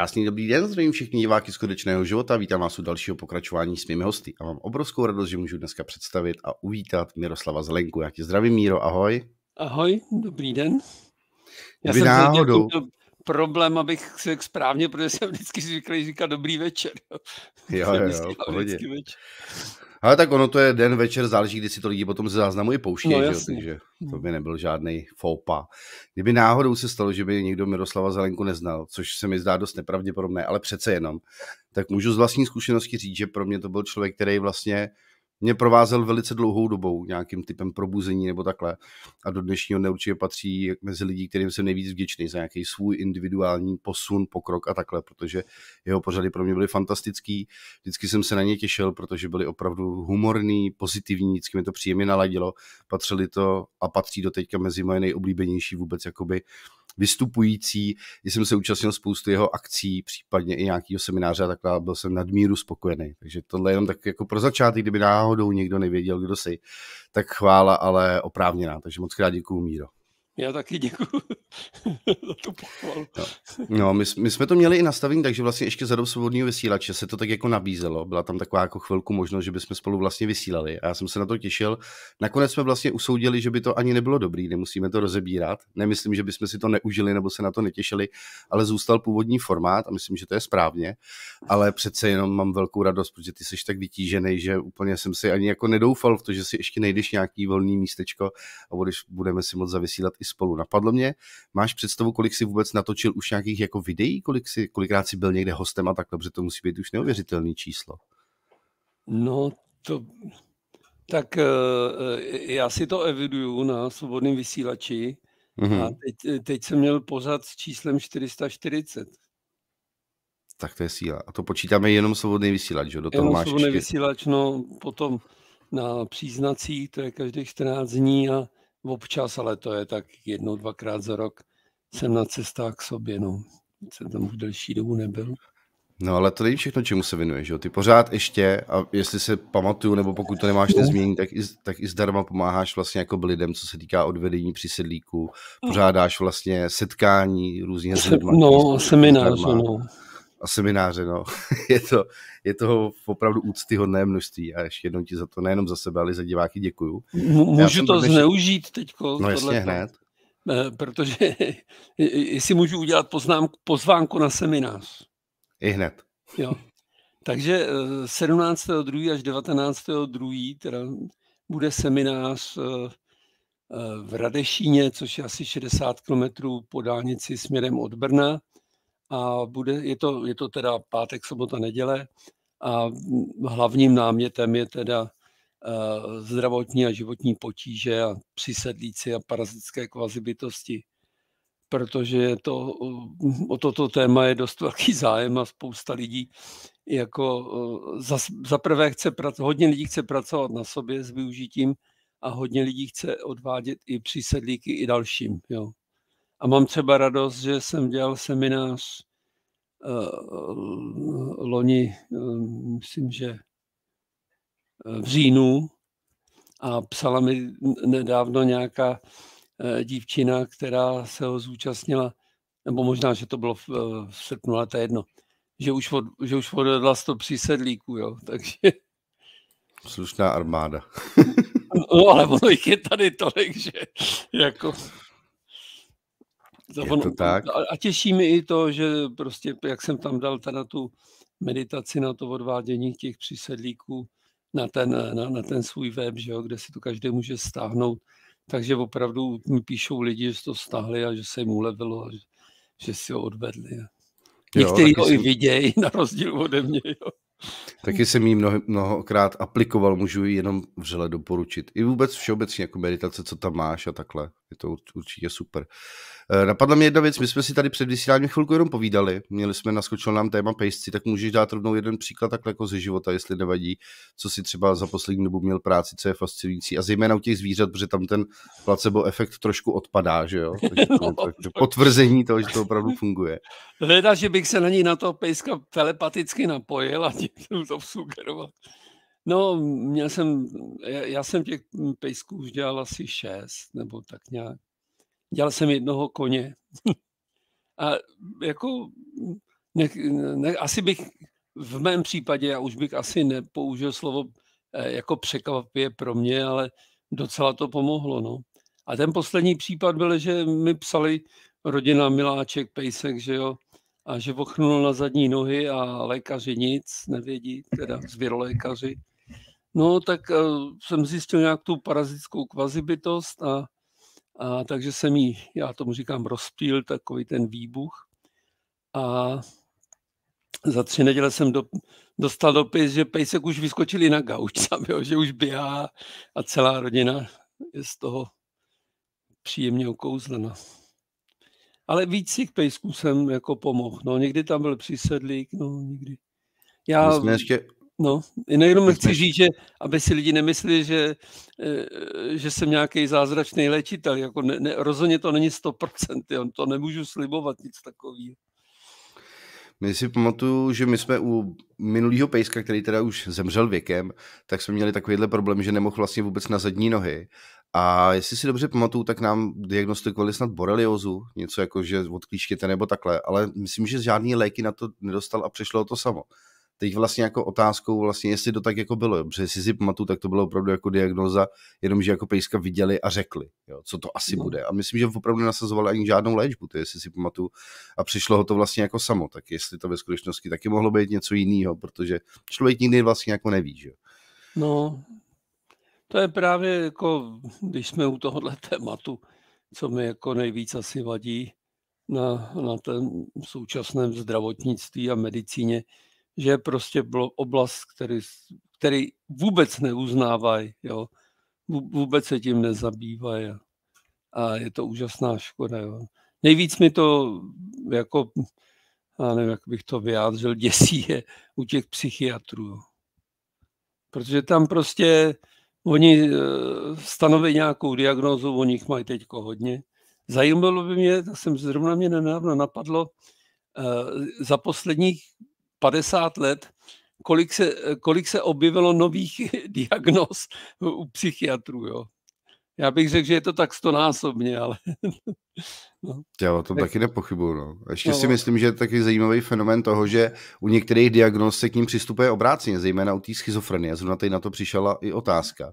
Krásný dobrý den, zdravím všichni diváky skutečného života, vítám vás u dalšího pokračování s mými hosty a mám obrovskou radost, že můžu dneska představit a uvítat Miroslava Zelenku. Já tě zdravím, Míro, ahoj. Ahoj, dobrý den. Já Vy jsem náhodou... problém, abych se správně, protože jsem vždycky zvyklý říkat dobrý večer. Jo, jo, jo, vždycky večer. Ale tak ono to je den, večer, záleží, kdy si to lidi potom ze záznamu i pouštějí, no, takže to no. by nebyl žádný foupa. Kdyby náhodou se stalo, že by někdo Miroslava Zelenku neznal, což se mi zdá dost nepravděpodobné, ale přece jenom, tak můžu z vlastní zkušenosti říct, že pro mě to byl člověk, který vlastně mě provázel velice dlouhou dobou nějakým typem probuzení nebo takhle. A do dnešního dne určitě patří mezi lidí, kterým jsem nejvíc vděčný za nějaký svůj individuální posun, pokrok a takhle, protože jeho pořady pro mě byly fantastický. Vždycky jsem se na ně těšil, protože byly opravdu humorný, pozitivní, vždycky mi to příjemně naladilo. Patřili to a patří do teďka mezi moje nejoblíbenější vůbec jakoby uh, vystupující, když jsem se účastnil spoustu jeho akcí, případně i nějakého semináře a takhle byl jsem nadmíru spokojený. Takže tohle jenom tak jako pro začátek, kdyby náhodou někdo nevěděl, kdo jsi, tak chvála, ale oprávněná. Takže moc krát děkuju, Míro. Já taky děkuji za tu pochvalu. No, no my, my, jsme to měli i nastavení, takže vlastně ještě za dob svobodného vysílače se to tak jako nabízelo. Byla tam taková jako chvilku možnost, že bychom spolu vlastně vysílali a já jsem se na to těšil. Nakonec jsme vlastně usoudili, že by to ani nebylo dobrý, nemusíme to rozebírat. Nemyslím, že bychom si to neužili nebo se na to netěšili, ale zůstal původní formát a myslím, že to je správně. Ale přece jenom mám velkou radost, protože ty jsi tak vytížený, že úplně jsem si ani jako nedoufal v to, že si ještě nejdeš nějaký volný místečko a budeš, budeme si moc zavysílat i spolu. Napadlo mě, máš představu, kolik si vůbec natočil už nějakých jako videí, kolik si, kolikrát si byl někde hostem a takhle, protože to musí být už neuvěřitelné číslo. No to, tak eh, eh, já si to eviduju na svobodném vysílači mm-hmm. a teď, teď jsem měl pořád s číslem 440. Tak to je síla. A to počítáme jenom svobodný vysílač, že? Do toho jenom máš svobodný ještě... vysílač, no potom na příznacích, to je každých 14 dní a občas, ale to je tak jednou, dvakrát za rok, jsem na cestách k sobě, no. Jsem tam už delší dobu nebyl. No ale to není všechno, čemu se věnuješ, jo? Ty pořád ještě, a jestli se pamatuju, nebo pokud to nemáš no. nezmění, tak i, tak i zdarma pomáháš vlastně jako lidem, co se týká odvedení při sedlíku. Pořádáš vlastně setkání různě se, No, semináře, no a semináře, no. je, to, je toho opravdu úctyhodné množství a ještě jednou ti za to nejenom za sebe, ale za diváky děkuju. Můžu to dnešní... zneužít teďko? No jasně, hned. Eh, protože jestli můžu udělat poznámku, pozvánku na seminář. I hned. Jo. Takže 17.2. Eh, až 19.2. teda bude seminář eh, v Radešíně, což je asi 60 kilometrů po dálnici směrem od Brna a bude, je, to, je to teda pátek, sobota, neděle a hlavním námětem je teda eh, zdravotní a životní potíže a přisedlíci a parazitické kvazibytosti, protože to, eh, o toto téma je dost velký zájem a spousta lidí jako eh, za, za prvé chce pracovat, hodně lidí chce pracovat na sobě s využitím a hodně lidí chce odvádět i přisedlíky i dalším. Jo. A mám třeba radost, že jsem dělal seminář eh, loni, eh, myslím, že eh, v říjnu a psala mi nedávno nějaká dívčina, která se ho zúčastnila, nebo možná, že to bylo v, v srpnu, ale to je jedno, že už, od, že už odvedla 100 přísedlíků, jo, takže... Slušná armáda. no, ale ono jich je tady tolik, že jako... To je on, tak? A, a těší mi i to, že prostě, jak jsem tam dal teda tu meditaci na to odvádění těch přísedlíků na ten, na, na ten svůj web, že jo, kde si to každý může stáhnout. Takže opravdu mi píšou lidi, že to stáhli a že se jim ulevilo a že, že si ho odvedli. Někteří ho jsem... i vidějí, na rozdíl ode mě. Jo. Taky jsem ji mnoho, mnohokrát aplikoval, můžu ji jenom vřele doporučit. I vůbec všeobecně jako meditace, co tam máš a takhle je to určitě super. Eh, napadla mě jedna věc, my jsme si tady před vysíláním chvilku jenom povídali, měli jsme, naskočil nám téma pejsci, tak můžeš dát rovnou jeden příklad takhle jako ze života, jestli nevadí, co si třeba za poslední dobu měl práci, co je fascinující a zejména u těch zvířat, protože tam ten placebo efekt trošku odpadá, že jo? Takže to, to, no, potvrzení toho, že to opravdu funguje. Hleda, že bych se na ní na to pejska telepaticky napojil a tím to sugeroval. No, měl jsem, já jsem těch pejsků už dělal asi šest, nebo tak nějak. Dělal jsem jednoho koně. A jako, ne, ne, asi bych, v mém případě, já už bych asi nepoužil slovo eh, jako překvapě pro mě, ale docela to pomohlo, no. A ten poslední případ byl, že mi psali rodina Miláček, Pejsek, že jo, a že vochnul na zadní nohy a lékaři nic nevědí, teda zvěrolékaři. No, tak eh, jsem zjistil nějak tu parazitickou kvazibytost a, a takže jsem mi, já tomu říkám, rozpíl takový ten výbuch. A za tři neděle jsem do, dostal dopis, že pejsek už vyskočili na gauč sám, jo, že už běhá a celá rodina je z toho příjemně okouzlena. Ale víc k pejsků jsem jako pomohl. No, někdy tam byl přísedlík, no, někdy. Já... My jsme ještě No, jenom chci říct, že aby si lidi nemysleli, že, eh, že jsem nějaký zázračný léčitel. Jako ne, ne, rozhodně to není 100%, jo, to nemůžu slibovat nic takového. My si pamatuju, že my jsme u minulého pejska, který teda už zemřel věkem, tak jsme měli takovýhle problém, že nemohl vlastně vůbec na zadní nohy. A jestli si dobře pamatuju, tak nám diagnostikovali snad boreliozu, něco jako, že od nebo takhle, ale myslím, že žádný léky na to nedostal a přešlo to samo teď vlastně jako otázkou vlastně, jestli to tak jako bylo, protože jestli si pamatuju, tak to bylo opravdu jako diagnoza, jenomže jako pejska viděli a řekli, jo, co to asi no. bude. A myslím, že opravdu nenasazovali ani žádnou léčbu, to jestli si pamatuju, a přišlo ho to vlastně jako samo, tak jestli to ve skutečnosti taky mohlo být něco jiného, protože člověk nikdy vlastně jako neví, že No, to je právě jako, když jsme u tohohle tématu, co mi jako nejvíc asi vadí na, na tom současném zdravotnictví a medicíně, že prostě bylo oblast, který, který vůbec neuznávají, jo. Vůbec se tím nezabývají a, je to úžasná škoda, jo. Nejvíc mi to jako, já nevím, jak bych to vyjádřil, děsí je u těch psychiatrů. Protože tam prostě oni e, stanoví nějakou diagnózu, o nich mají teď hodně. Zajímalo by mě, jsem zrovna mě nenávno napadlo, e, za posledních 50 let, kolik se, kolik se objevilo nových diagnóz u psychiatrů. Jo? Já bych řekl, že je to tak stonásobně, ale... No. Já o tom taky nepochybuju. No. Ještě no. si no. myslím, že je taky zajímavý fenomen toho, že u některých diagnóz se k ním přistupuje obráceně, zejména u té schizofrenie. Zrovna tady na to přišla i otázka. Uh,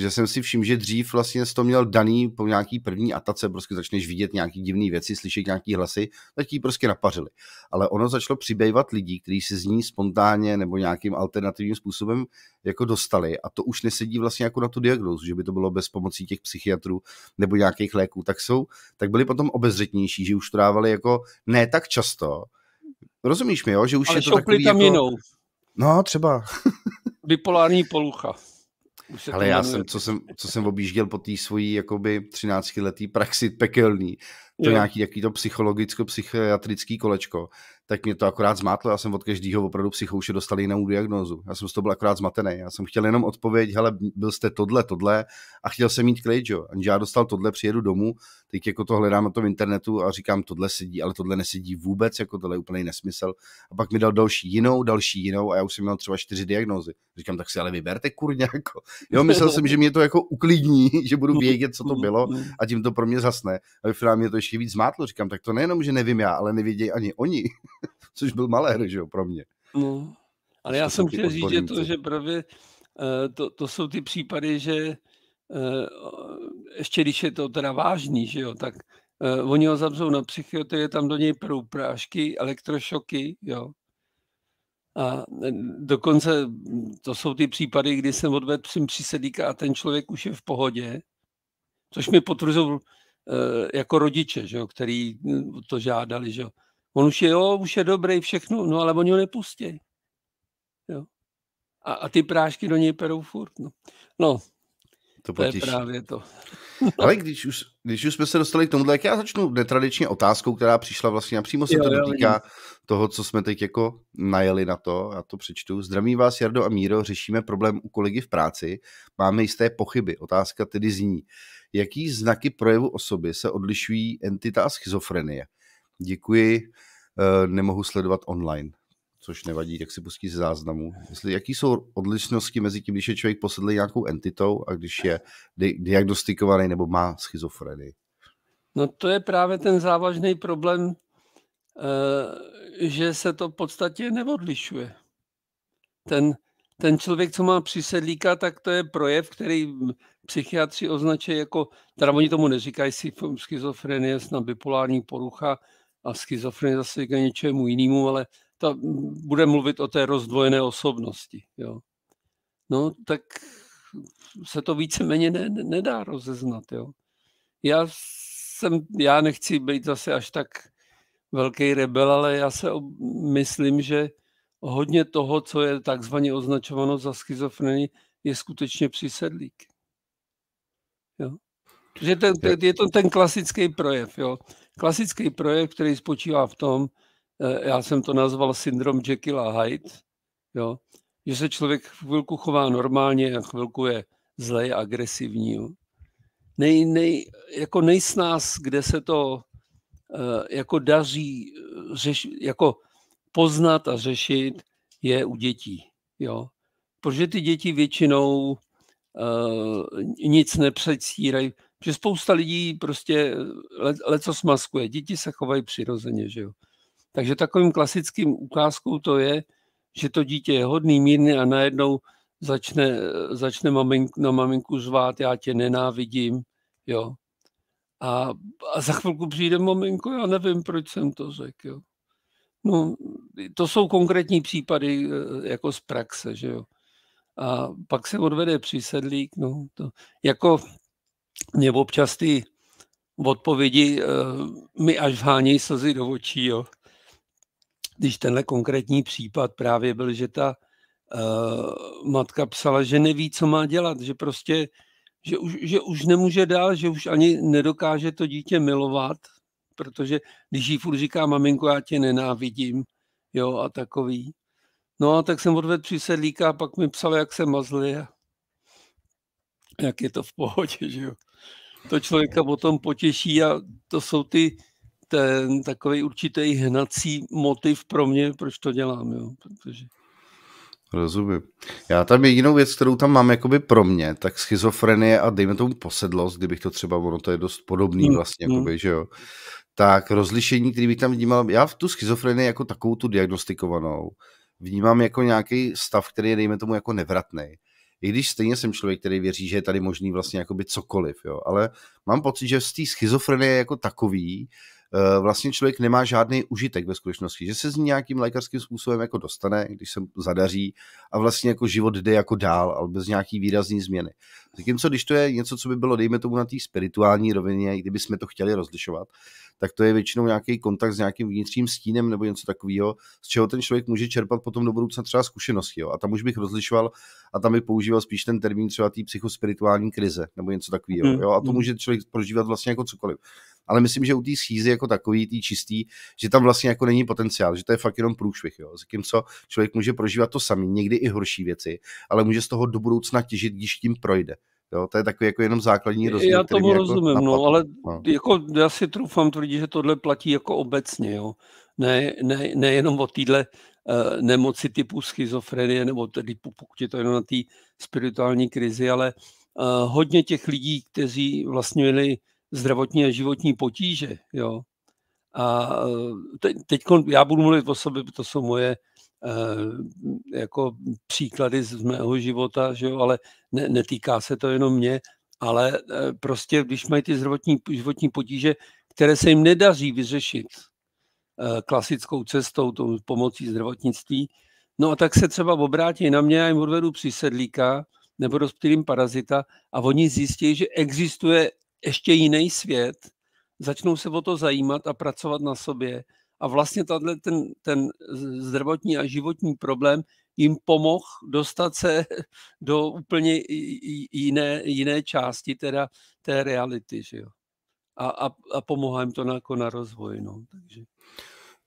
že jsem si všiml, že dřív vlastně to měl daný po nějaký první atace, prostě začneš vidět nějaký divné věci, slyšet nějaký hlasy, tak ti prostě napařili. Ale ono začalo přibývat lidí, kteří se z ní spontánně nebo nějakým alternativním způsobem jako dostali a to už nesedí vlastně jako na tu diagnózu, že by to bylo bez pomocí těch psychiatrů nebo nějakých léků, tak jsou, tak byli potom obezřetnější, že už to dávali jako ne tak často, Rozumíš mi, jo? Že už Ale je to takový tam jako... jinou. No, třeba. Bipolární polucha. Ale já jsem, co jsem, co jsem objížděl po té svojí jakoby 13 letý praxi pekelný, to jo. nějaký jaký to psychologicko-psychiatrický kolečko, tak mě to akorát zmátlo. Já jsem od každého opravdu psychouše dostal jinou diagnózu. Já jsem z toho byl akorát zmatený. Já jsem chtěl jenom odpověď, hele, byl jste tohle, tohle a chtěl jsem mít klid, jo. Aniž já dostal tohle, přijedu domů, teď jako to hledám na tom internetu a říkám, tohle sedí, ale tohle nesedí vůbec, jako tohle je úplný nesmysl. A pak mi dal další jinou, další jinou a já už jsem měl třeba čtyři diagnózy. Říkám, tak si ale vyberte kurně, jako. Jo, myslel jsem, že mě to jako uklidní, že budu no. vědět, co to no. bylo no. a tím to pro mě zasne. A v mě to ještě víc zmátlo. Říkám, tak to nejenom, že nevím já, ale nevědějí ani oni. což byl malér, že jo, pro mě. No, ale prostě já jsem chtěl říct, že to, že právě eh, to, to jsou ty případy, že eh, ještě když je to teda vážný, že jo, tak eh, oni ho zavřou na psychiatrii, tam do něj prou prášky, elektrošoky, jo. A dokonce to jsou ty případy, kdy jsem odvedl psím přísedíka a ten člověk už je v pohodě, což mi potvrzoval jako rodiče, že jo, který hm, to žádali, že jo. On už je, jo, už je dobrý, všechno, no ale oni ho nepustí. Jo. A, a ty prášky do něj perou furt. No, no to, to je právě to. Ale když už, když už jsme se dostali k tomu, tak já začnu netradičně otázkou, která přišla vlastně přímo se jo, to dotýká toho, co jsme teď jako najeli na to, já to přečtu. Zdravím vás, Jardo a Míro, řešíme problém u kolegy v práci, máme jisté pochyby. Otázka tedy zní, jaký znaky projevu osoby se odlišují entita a schizofrenie? Děkuji Eh, nemohu sledovat online což nevadí, jak si pustí z záznamu. Jestli, jaký jsou odlišnosti mezi tím, když je člověk posedlý nějakou entitou a když je diagnostikovaný nebo má schizofrenii? No to je právě ten závažný problém, eh, že se to v podstatě neodlišuje. Ten, ten člověk, co má přisedlíka, tak to je projev, který psychiatři označí jako, teda oni tomu neříkají schizofrenie, snad bipolární porucha, a schizofrenie zase k něčemu jinému, ale ta bude mluvit o té rozdvojené osobnosti. Jo. No, tak se to víceméně ne, ne, nedá rozeznat. Jo. Já jsem, já nechci být zase až tak velký rebel, ale já se ob, myslím, že hodně toho, co je takzvaně označováno za schizofrenii, je skutečně přisedlík. Jo? Že ten, ten, je to ten klasický projev. Jo? klasický projekt, který spočívá v tom, eh, já jsem to nazval syndrom Jekyll a Hyde, jo? že se člověk chvilku chová normálně a chvilku je zlej, agresivní. Jo? Nej, nej, jako nejsnás, kde se to eh, jako daří eh, řeš, jako poznat a řešit, je u dětí. Jo? Protože ty děti většinou uh, nic nepředstírají že spousta lidí prostě eh, leco smaskuje. Děti se chovají přirozeně, že jo. Takže takovým klasickým ukázkou to je, že to dítě je hodný, mírný a najednou začne, eh, začne maminku, na maminku zvát, já tě nenávidím, jo. A, a za chvilku přijde maminko, já nevím, proč jsem to řekl, jo. No, to jsou konkrétní případy eh, jako z praxe, že jo. A pak se odvede přísedlík, no, to, jako mě občas ty odpovědi e, mi až vhánějí slzy do očí. Jo. Když tenhle konkrétní případ právě byl, že ta e, matka psala, že neví, co má dělat, že prostě že už, že už nemůže dál, že už ani nedokáže to dítě milovat, protože když jí furt říká, maminko, já tě nenávidím, jo, a takový. No a tak jsem odvedl přísedlíka a pak mi psal, jak se mazli a jak je to v pohodě, že jo to člověka potom potěší a to jsou ty, ten takový určitý hnací motiv pro mě, proč to dělám, jo, protože... Rozumím. Já tam jedinou věc, kterou tam mám jakoby pro mě, tak schizofrenie a dejme tomu posedlost, kdybych to třeba, ono to je dost podobný hmm, vlastně, mm. jakoby, že jo, tak rozlišení, který bych tam vnímal, já v tu schizofrenii jako takovou tu diagnostikovanou vnímám jako nějaký stav, který je dejme tomu jako nevratný i když stejně jsem člověk, který věří, že je tady možný vlastně jakoby cokoliv, jo, ale mám pocit, že z té schizofrenie jako takový, Eh, vlastně člověk nemá žádný užitek ve skutečnosti, že se z ní nějakým lékařským způsobem jako dostane, když se zadaří a vlastně jako život jde jako dál, ale bez nějaký výrazný změny. Zatímco když to je něco, co by bylo, dejme tomu, na té spirituální rovině, kdyby jsme to chtěli rozlišovat, tak to je většinou nějaký kontakt s nějakým vnitřním stínem nebo něco takového, z čeho ten člověk může čerpat potom do budoucna třeba zkušenosti. Jo? A tam už bych rozlišoval a tam bych používal spíš ten termín třeba té psychospirituální krize nebo něco takového. Hmm, jo? A to hmm. může člověk prožívat vlastně jako cokoliv ale myslím, že u té schýzy jako takový, té čistý, že tam vlastně jako není potenciál, že to je fakt jenom průšvih, jo. Zatímco člověk může prožívat to samý, někdy i horší věci, ale může z toho do budoucna těžit, když tím projde. Jo, to je takový jako jenom základní rozdíl. Já tomu jako rozumím, jako no, ale no. Jako, já si trufám tvrdit, že tohle platí jako obecně, jo. Ne, ne, nejenom o téhle uh, eh, nemoci typu schizofrenie, nebo tedy pokud je to jenom na té spirituální krizi, ale uh, hodně těch lidí, kteří vlastně měli zdravotní a životní potíže. Jo? A eh, teď, teď já budu mluvit o sobě, to jsou moje eh, jako příklady z mého života, že jo? ale ne, netýká se to jenom mě, ale eh, prostě když mají ty zdravotní, životní potíže, které se jim nedaří vyřešit klasickou cestou, tou pomocí zdravotnictví, no a tak se třeba obrátí na mě, já jim odvedu přísedlíka nebo rozptýlím parazita a oni zjistí, že existuje ještě jiný svět, začnou se o to zajímat a pracovat na sobě. A vlastně tato, ten, ten zdravotní a životní problém jim pomohl dostat se do úplně jiné, jiné části teda té reality. Že jo? A, a, a pomohla jim to na, jako na rozvoj. No. Takže.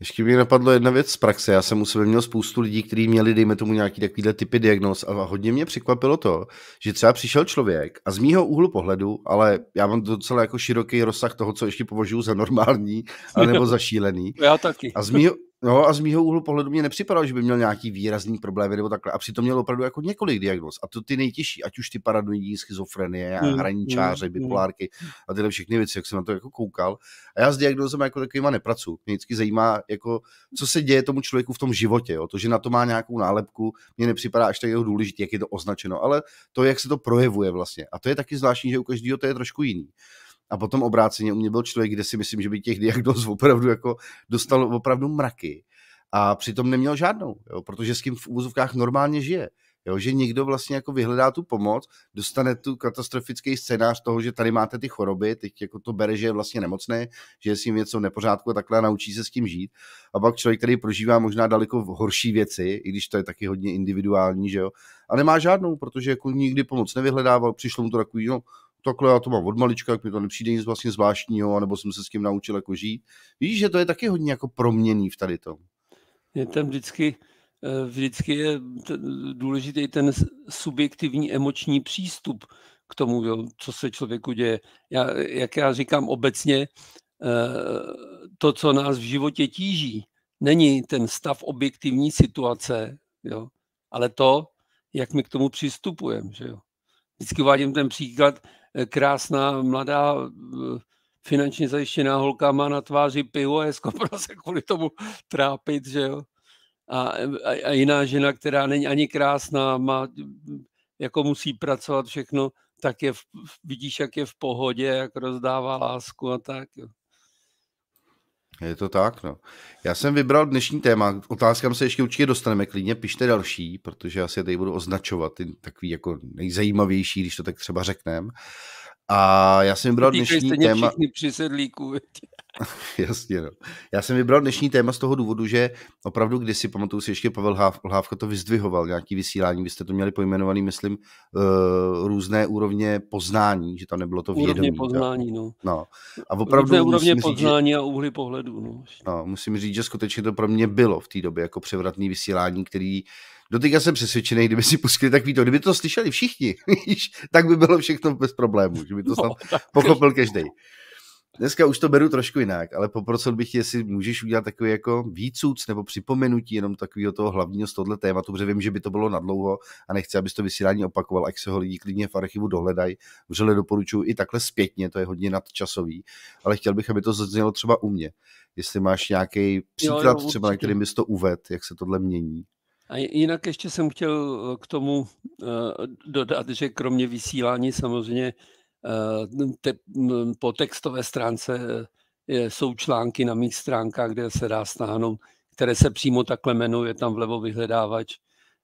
Ještě mi napadlo jedna věc z praxe. Já jsem u sebe měl spoustu lidí, kteří měli, dejme tomu, nějaký takovýhle typy diagnóz a hodně mě překvapilo to, že třeba přišel člověk a z mýho úhlu pohledu, ale já mám docela jako široký rozsah toho, co ještě považuji za normální, anebo za šílený. Já taky. A z mýho, No a z mýho úhlu pohledu mě nepřipadalo, že by měl nějaký výrazný problémy nebo takhle. A přitom měl opravdu jako několik diagnóz. A to ty nejtěžší, ať už ty paranoidní schizofrenie a mm, hraničáře, mm, hmm. bipolárky a tyhle všechny věci, jak jsem na to jako koukal. A já s diagnózem jako takovýma nepracuji. Mě vždycky zajímá, jako, co se děje tomu člověku v tom životě. Jo. To, že na to má nějakou nálepku, mě nepřipadá až tak jeho důležitý, jak je to označeno, ale to, jak se to projevuje vlastně. A to je taky zvláštní, že u každého to je trošku jiný. A potom obráceně u mě byl člověk, kde si myslím, že by těch diagnóz opravdu jako dostal opravdu mraky. A přitom neměl žádnou, jo, protože s kým v úvozovkách normálně žije. Jo, že někdo vlastně jako vyhledá tu pomoc, dostane tu katastrofický scénář toho, že tady máte ty choroby, teď jako to bere, že je vlastně nemocný, že je s ním něco v nepořádku a takhle a naučí se s tím žít. A pak člověk, který prožívá možná daleko horší věci, i když to je taky hodně individuální, že jo, a nemá žádnou, protože jako nikdy pomoc nevyhledával, přišlo mu to takový, no, takhle já to mám od malička, jak mi to nepřijde nic vlastně zvláštního, anebo jsem se s tím naučil jako žít. Víš, že to je taky hodně jako proměný v tady tom. Je tam vždycky, eh, vždycky je důležitý ten subjektivní emoční přístup k tomu, jo, co se člověku děje. Já, jak já říkám obecně, eh, to, co nás v životě tíží, není ten stav objektivní situace, jo, ale to, jak my k tomu přistupujeme. Že jo vždycky uvádím ten příklad, eh, krásná, mladá, eh, finančně zajištěná holka má na tváři pivo a je schopna se kvůli tomu trápit, že jo. A, a, a jiná žena, která není ani krásná, má, jako musí pracovat všechno, tak je, v, vidíš, jak je v pohodě, jak rozdává lásku a tak. Jo. Je to tak, no. Já jsem vybral dnešní téma, otázkám se ještě určitě dostaneme, klidně pište další, protože asi tady budu označovat ty takový jako nejzajímavější, když to tak třeba řekneme. A já jsem vybral dnešní téma... Všichni při sedlíku. Jasně, no. Já jsem vybral dnešní téma z toho důvodu, že opravdu si pamatuju si, ještě Pavel Háv, Hávka to vyzdvihoval, nějaký vysílání, vy jste to měli pojmenovaný, myslím, uh, různé úrovně poznání, že tam nebylo to vědomí. Úrovně poznání, no. no. A opravdu různé úrovně říct, poznání že... a úhly pohledu, no. no. musím říct, že skutečně to pro mě bylo v té době jako převratný vysílání, který Doteďka jsem přesvědčený, kdyby si pustili takový to, kdyby to slyšeli všichni, tak by bylo všechno bez problémů, že by to no, snad no, pochopil každý. Dneska už to beru trošku jinak, ale poprosil bych, jestli můžeš udělat takový jako výcuc nebo připomenutí jenom takového toho hlavního z tohle tématu, protože vím, že by to bylo nadlouho a nechci, abys to vysílání opakoval, ať se ho lidi klidně v archivu dohledají. Vřele doporučuji i takhle zpětně, to je hodně nadčasový, ale chtěl bych, aby to zaznělo třeba u mě. Jestli máš nějaký příklad, jo, jo, třeba na kterým bys to uved, jak se tohle mění. A jinak ještě jsem chtěl eh, k tomu eh, dodat, že kromě vysílání samozřejmě eh, te, po textové stránce jsou články na mých stránkách, kde se dá stáhnout, které se přímo takhle jmenuje, tam vlevo vyhledávač,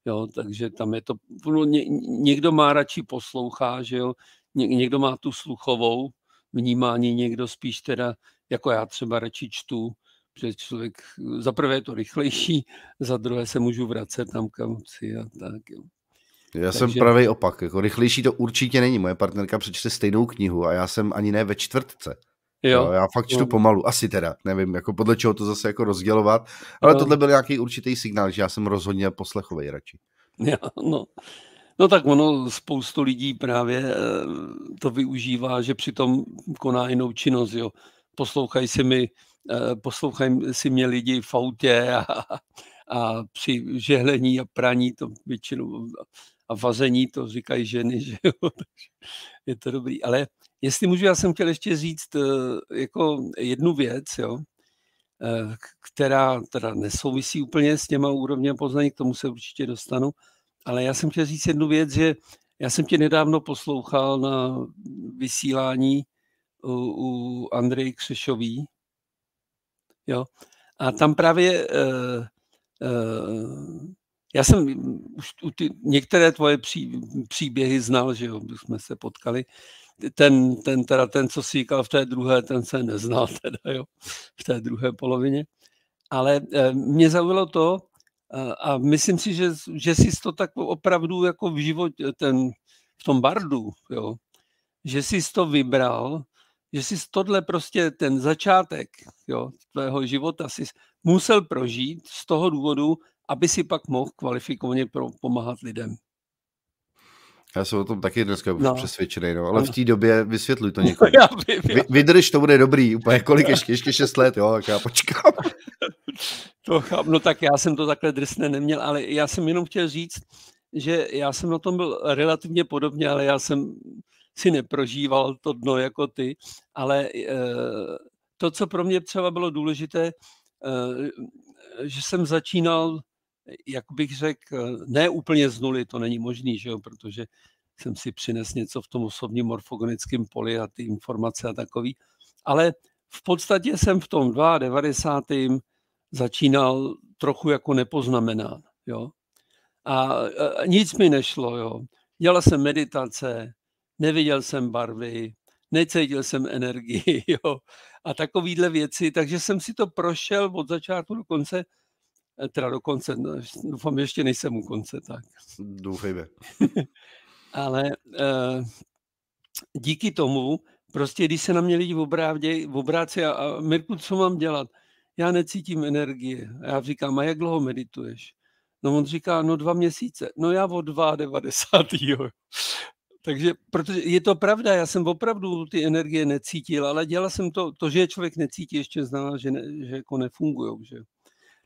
jo, takže tam je to, no, ně, někdo má radši poslouchá, že jo, ně, někdo má tu sluchovou vnímání, někdo spíš teda, jako já třeba radši čtu, že člověk, za prvé je to rychlejší, za druhé se můžu vracet tam, kam chci a tak. Jo. Já Takže... jsem pravý opak, jako rychlejší to určitě není. Moje partnerka přečte stejnou knihu a já jsem ani ne ve čtvrtce. Jo. já fakt čtu jo. pomalu, asi teda, nevím, jako podle čeho to zase jako rozdělovat, ale jo. tohle byl nějaký určitý signál, že já jsem rozhodně poslechovej radši. Jo, no. no tak ono, spoustu lidí právě eh, to využívá, že přitom koná jinou činnost, jo. Poslouchají si mi Eh, poslouchají si mě lidi v autě a, a při žehlení a praní to většinou a vazení to říkají ženy, že jo, je to dobrý. Ale jestli můžu, já jsem chtěl ještě říct eh, jako jednu věc, jo, eh, která teda nesouvisí úplně s těma úrovně poznání, k tomu se určitě dostanu, ale já jsem chtěl říct jednu věc, že já jsem tě nedávno poslouchal na vysílání u, u Andreji Křešový Jo. A tam právě e, e, já jsem už ty, některé tvoje pří, příběhy znal, že jo, když jsme se potkali. Ten, ten, teda ten, co si říkal v té druhé, ten se neznal teda, jo, v té druhé polovině. Ale e, mě zaujalo to, a, a myslím si, že, že jsi to tak opravdu jako v životě, ten, v tom bardu, jo, že jsi to vybral, že jsi tohle prostě ten začátek jo, tvého života si musel prožít z toho důvodu, aby si pak mohl kvalifikovaně pomáhat lidem. Já jsem o tom taky dneska už no. přesvědčený, no. ale v té době vysvětluj to někomu. Já já. vydrž, to bude dobrý, úplně kolik, ještě, ještě 6 let, jo, tak já počkám. to, no tak já jsem to takhle drsné neměl, ale já jsem jenom chtěl říct, že já jsem na tom byl relativně podobně, ale já jsem si neprožíval to dno jako ty, ale eh, to, co pro mě třeba bylo důležité, eh, že jsem začínal, jak bych řekl, ne úplně z nuly, to není možný, že jo, protože jsem si přinesl něco v tom osobním morfogonickém poli a ty informace a takový, ale v podstatě jsem v tom 92. začínal trochu jako nepoznamenán, jo. A, a nic mi nešlo, jo. Dělal jsem meditace, neviděl jsem barvy, necítil jsem energii jo, a takovýhle věci, takže jsem si to prošel od začátku do konce, eh, teda do konce, no, doufám, ještě nejsem u konce, tak. Doufejme. Ale eh, díky tomu, prostě když se na mě lidi obrátě, obrácí a, a Mirku, co mám dělat? Já necítím energie. A já říkám, a jak dlouho medituješ? No on říká, no dva měsíce. No já od 92. Takže, protože je to pravda, já jsem opravdu ty energie necítil, ale dělal jsem to, to, že je člověk necítí, ještě zná, že, ne, že jako nefungují. Že?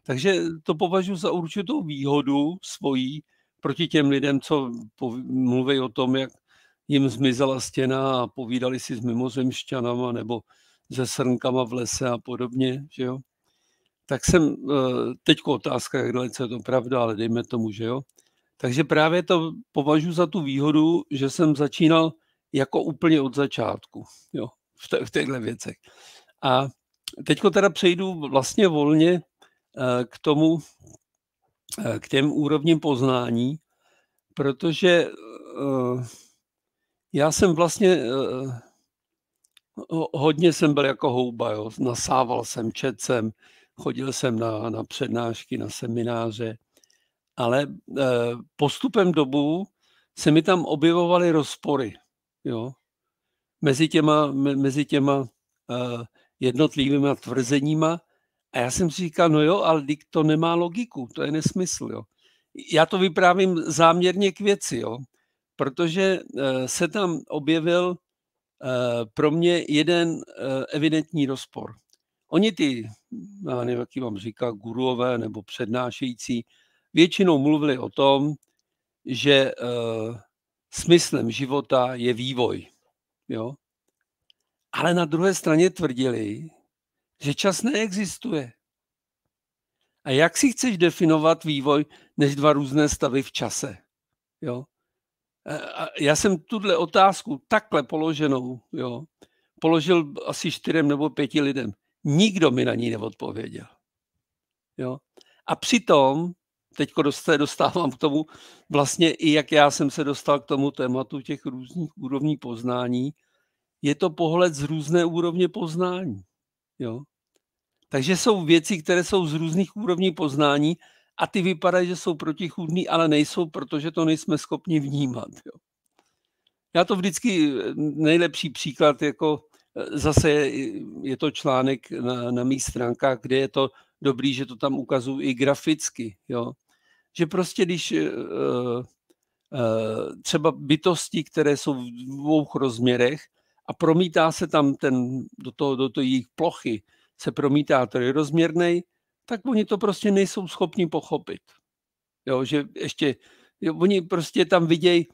Takže to považuji za určitou výhodu svojí proti těm lidem, co mluví o tom, jak jim zmizela stěna a povídali si s mimozemšťanama nebo se srnkama v lese a podobně, že jo. Tak jsem, eh, teďko otázka, jak dalece je to pravda, ale dejme tomu, že jo. Takže právě to považuji za tu výhodu, že jsem začínal jako úplně od začátku jo, v, v těchto věcech. A teď teda přejdu vlastně volně eh, k tomu, eh, k těm úrovním poznání, protože eh, já jsem vlastně hodně jsem byl jako houba, jo. nasával jsem, čet jsem, chodil jsem na, na přednášky, na semináře, ale eh, postupem dobu se mi tam objevovaly rozpory jo, mezi těma, mezi těma eh, jednotlivými tvrzeníma. A já jsem si říkal, no jo, ale to nemá logiku, to je nesmysl. Jo. Já to vyprávím záměrně k věci, jo, protože eh, se tam objevil pro mě jeden evidentní rozpor. Oni ty, já nevím, jaký vám říká, guruové nebo přednášející, většinou mluvili o tom, že uh, smyslem života je vývoj. Jo? Ale na druhé straně tvrdili, že čas neexistuje. A jak si chceš definovat vývoj než dva různé stavy v čase? Jo? A já jsem tuhle otázku takhle položenou, jo, položil asi čtyřem nebo pěti lidem. Nikdo mi na ní neodpověděl. Jo? A přitom teď dostávám k tomu vlastně i jak já jsem se dostal k tomu tématu těch různých úrovní poznání, je to pohled z různé úrovně poznání. Jo? Takže jsou věci, které jsou z různých úrovní poznání a ty vypadají, že jsou protichůdný, ale nejsou, protože to nejsme schopni vnímat. Jo? Já to vždycky, nejlepší příklad, jako e, zase je to článek na, na mých stránkách, kde je to dobrý, že to tam ukazují i graficky, jo. Že prostě když eh, eh, eh, třeba bytosti, které jsou v dvou rozměrech a promítá se tam ten, do toho, do toho jejich plochy, se promítá trojrozměrný, tak oni to prostě nejsou schopni pochopit. Jo, že ještě, jo, oni prostě tam vidějí,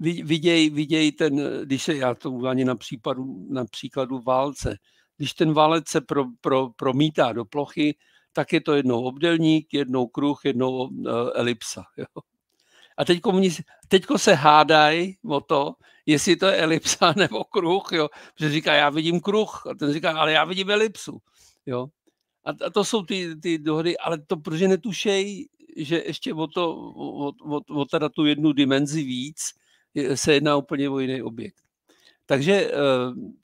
viděj, viděj ten, když se, já to ani na, případu, na příkladu válce, když ten válec se pro, pro, promítá do plochy, tak je to jednou obdelník, jednou kruh, jednou eh, elipsa. Jo. A teďko, mě, teďko se hádají o to, jestli to je elipsa nebo kruh, jo. Protože říká, já vidím kruh, a ten říká, ale já vidím elipsu, jo. A to jsou ty, ty dohody, ale to protože netušejí, že ještě o, to, o, o, o teda tu jednu dimenzi víc se jedná úplně o jiný objekt. Takže eh,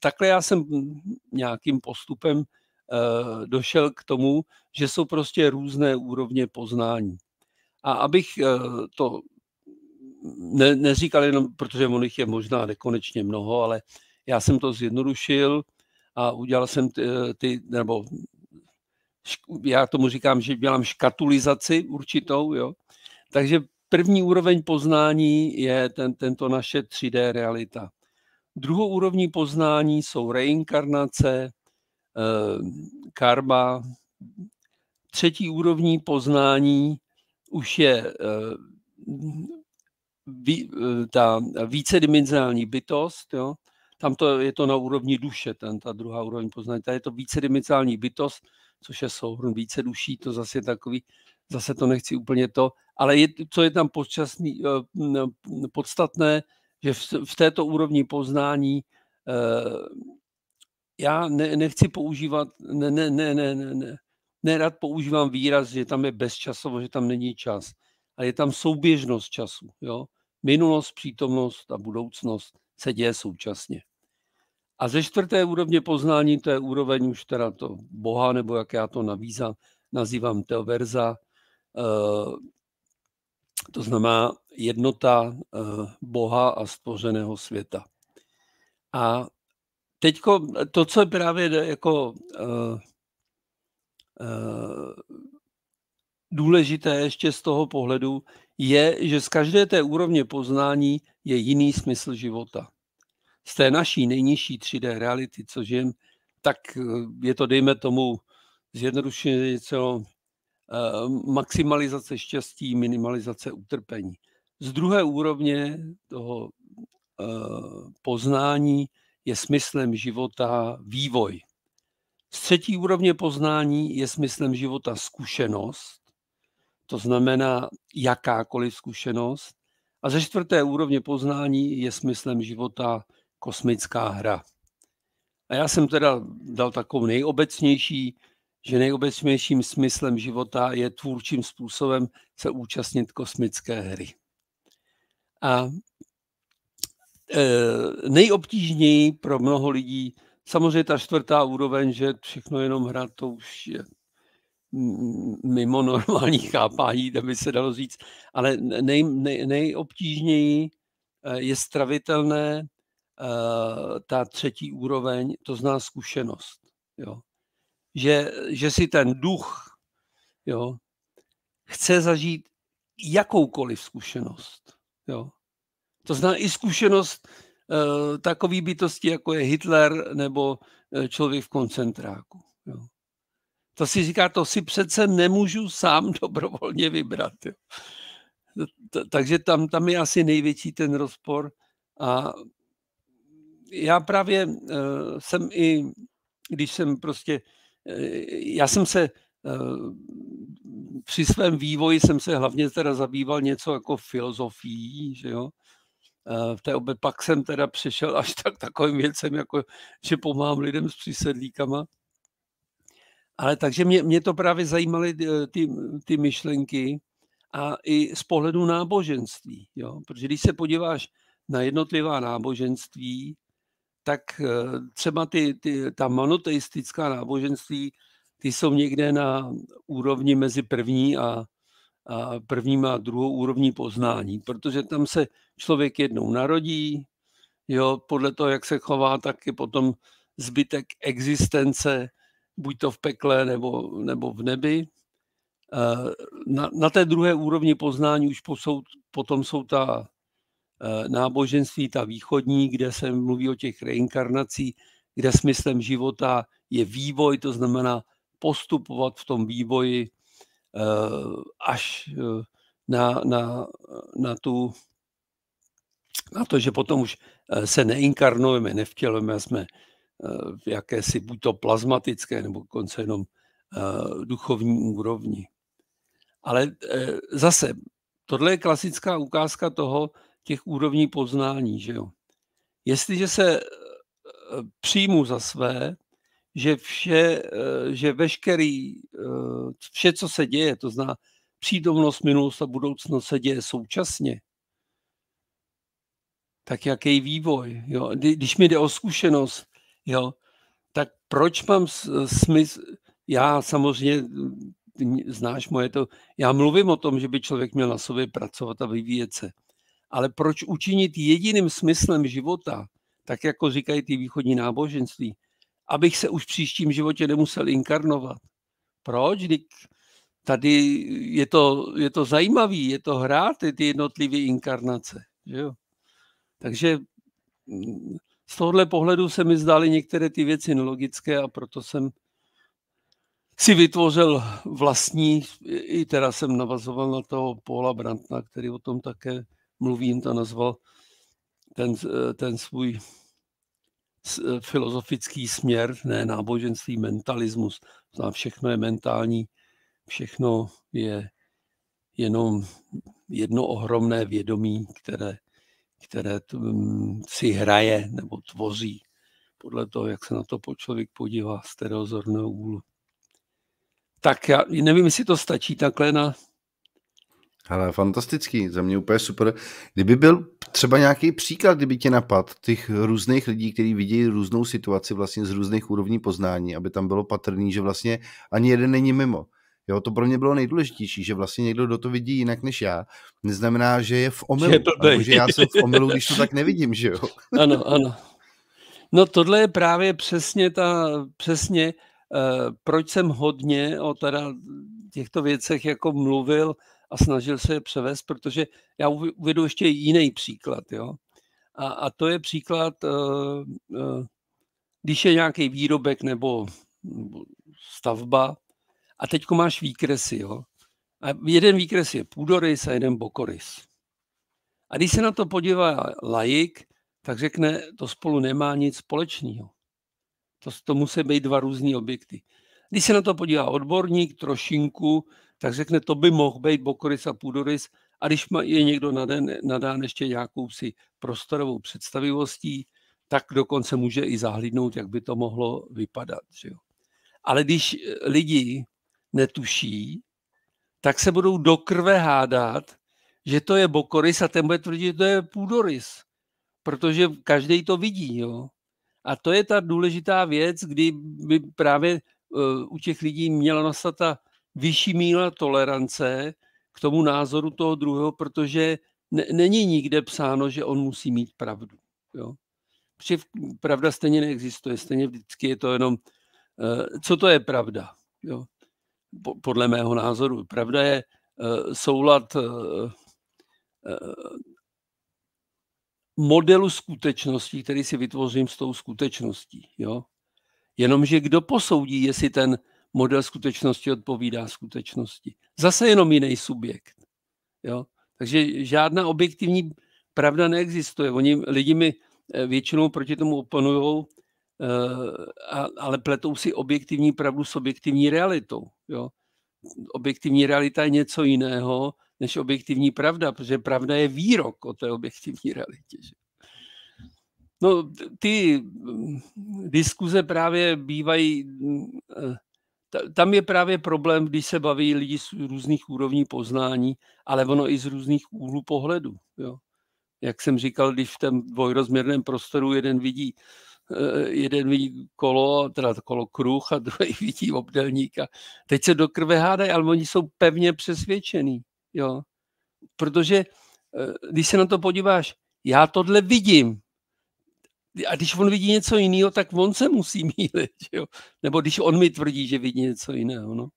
takhle já jsem nějakým postupem Eh, došel k tomu, že jsou prostě různé úrovně poznání. A abych eh, to ne, neříkal jenom, protože oných je možná nekonečně mnoho, ale já jsem to zjednodušil a udělal jsem ty, eh, ty nebo já tomu říkám, že dělám škatulizaci určitou, jo. Takže první úroveň poznání je ten, tento naše 3D realita. Druhou úrovní poznání jsou reinkarnace, Eh, karma. Třetí úrovní poznání už je eh, eh, ta vícedimenzionální bytost, jo? tam to, je to na úrovni duše, ten, ta druhá úroveň poznání, tady je to vícedimenzionální bytost, což je souhrn více duší, to zase takový, zase to nechci úplně to, ale je, co je tam podčasný, podstatné, že v, v této úrovni poznání já ne, nechci používat, ne, ne, ne, ne, ne, ne, nerad používám výraz, že tam je bezčasovo, že tam není čas, ale je tam souběžnost času. Jo? Minulost, přítomnost a budoucnost se děje současně. A ze čtvrté úrovně poznání, to je úroveň už teda to Boha, nebo jak já to navízám, nazývám teoverza, eh, to znamená jednota eh, Boha a stvořeného světa. A Teď eh, to, co je právě eh, jako uh, uh, důležité ještě z toho pohledu, je, že z každé té úrovně poznání je jiný smysl života. Z té naší nejnižší 3D reality, co žijem, tak je to, dejme tomu, zjednodušeně něco maximalizace štěstí, minimalizace utrpení. Z druhé úrovně toho poznání je smyslem života vývoj. Z třetí úrovně poznání je smyslem života zkušenost, to znamená jakákoliv zkušenost. A ze čtvrté úrovně poznání je smyslem života kosmická hra. A já jsem teda dal takovou nejobecnější, že nejobecnějším smyslem života je tvůrčím způsobem se účastnit kosmické hry. A Eh, nejobtížněji pro mnoho lidí, samozřejmě ta čtvrtá úroveň, že všechno jenom hra, to už je mimo normální chápání, by se dalo říct, ale nej, nej, nejobtížněji eh, je stravitelné eh, ta třetí úroveň, to zná zkušenost. Jo. Že, že si ten duch jo, chce zažít jakoukoliv zkušenost. Jo. To zná i zkušenost uh, eh, takové bytosti, jako je Hitler nebo uh, člověk v koncentráku. Jo. To si říká, to si přece nemůžu sám dobrovolně vybrat. Jo. Takže tam, tam je asi největší ten rozpor. A já právě uh, jsem i, když jsem prostě, uh, já jsem se při svém vývoji jsem se hlavně teda zabýval něco jako filozofií, že jo, Eh, v té obě pak jsem teda přišel až tak takovým věcem, jako že pomáhám lidem s přísedlíkama. Ale takže mě, mě to právě zajímaly eh, ty, ty myšlenky a i z pohledu náboženství. Jo? Protože když se podíváš na jednotlivá náboženství, tak eh, třeba ty, ty, ta monoteistická náboženství, ty jsou někde na úrovni mezi první a prvním a druhou úrovní poznání, protože tam se člověk jednou narodí, jo, podle toho, jak se chová, tak je potom zbytek existence, buď to v pekle nebo, nebo v nebi. Na, na té druhé úrovni poznání už posou, potom jsou ta e, náboženství, ta východní, kde se mluví o těch reinkarnacích, kde smyslem života je vývoj, to znamená postupovat v tom vývoji až eh, na, na, na, tu, na to, že potom už eh, se neinkarnujeme, nevtělujeme, jsme eh, v jakési buď to plazmatické nebo konce jenom duchovní úrovni. Ale zase, tohle je klasická ukázka toho, těch úrovní poznání, že jo. Jestliže se přijmu za své, že vše, eh, že veškerý, eh, vše, co se děje, to zná přítomnost, minulost a budoucnost se děje současně, tak jaký vývoj, jo? Když mi jde o zkušenost, jo, tak proč mám smysl, já samozřejmě, mm, znáš moje to, já mluvím o tom, že by člověk měl na sobě pracovat a vyvíjet se, ale proč učinit jediným smyslem života, tak jako říkají ty východní náboženství, abych se už v příštím životě nemusel inkarnovat. Proč? tady je to, je to zajímavé, je to hra, ty, ty jednotlivé inkarnace. Že jo? Takže mm, z tohohle pohledu se mi zdály některé ty věci nelogické a proto jsem si vytvořil vlastní, i teda jsem navazoval na toho Paula Brantna, který o tom také mluví, to nazval ten, ten svůj Eh, filozofický směr, ne náboženství, mentalismus. Znám, všechno je mentální, všechno je jenom jedno ohromné vědomí, které, které mm, si hraje nebo tvoří podle toho, jak se na to po člověk podívá z terozorného úhlu. Tak já nevím, jestli to stačí takhle na ale fantastický, za mě úplně super. Kdyby byl třeba nějaký příklad, kdyby tě napad těch různých lidí, kteří vidí různou situaci vlastně z různých úrovní poznání, aby tam bylo patrný, že vlastně ani jeden není mimo. Jo, to pro mě bylo nejdůležitější, že vlastně někdo, do to vidí jinak než já, neznamená, že je v omylu. Že, to nebo že já jsem v omylu, když to tak nevidím, že jo? Ano, ano. No tohle je právě přesně ta, přesně, uh, proč jsem hodně o teda těchto věcech jako mluvil, a snažil se je převést, protože já uvedu ještě jiný příklad. Jo? A, a to je příklad, eh, eh, když je nějaký výrobek nebo stavba a teď máš výkresy. Jo? A jeden výkres je půdorys a jeden bokorys. A když se na to podívá laik, tak řekne, to spolu nemá nic společného. To, to musí být dva různé objekty. Když se na to podívá odborník trošinku, tak řekne, to by mohl být bokorys a půdorys. A když je někdo nadán, nadán ještě nějakou si prostorovou představivostí, tak dokonce může i zahlídnout, jak by to mohlo vypadat. Že jo? Ale když eh, lidi netuší, tak se budou do krve hádat, že to je bokorys a ten bude tvrdit, že to je půdorys, protože každý to vidí. Jo? A to je ta důležitá věc, kdy by právě eh, u těch lidí měla nastat ta vyšší míla tolerance k tomu názoru toho druhého, protože ne, není nikde psáno, že on musí mít pravdu. Jo? Protože pravda stejně neexistuje, stejně vždycky je to jenom, eh, co to je pravda. Jo? Podle mého názoru. Pravda je eh, soulad eh, modelu skutečností, který si vytvořím s tou skutečností. Jo? Jenomže kdo posoudí, jestli ten model skutečnosti odpovídá skutečnosti. Zase jenom jiný subjekt. Jo? Takže žádná objektivní pravda neexistuje. Oni lidi mi eh, většinou proti tomu oponují, eh, ale pletou si objektivní pravdu s objektivní realitou. Jo? Objektivní realita je něco jiného než objektivní pravda, protože pravda je výrok o té objektivní realitě. Že? No, ty mm, diskuze právě bývají mm, eh, tam je právě problém, když se baví lidi z různých úrovní poznání, ale ono i z různých úhlů pohledu. Jo. Jak jsem říkal, když v tom dvojrozměrném prostoru jeden vidí eh, jeden vidí kolo, teda kolo kruh a druhý vidí A Teď se do krve hádají, ale oni jsou pevně přesvědčený. Jo. Protože eh, když se na to podíváš, já tohle vidím, a když on vidí něco jiného, tak on se musí mílit, jo? Nebo když on mi tvrdí, že vidí něco jiného, no.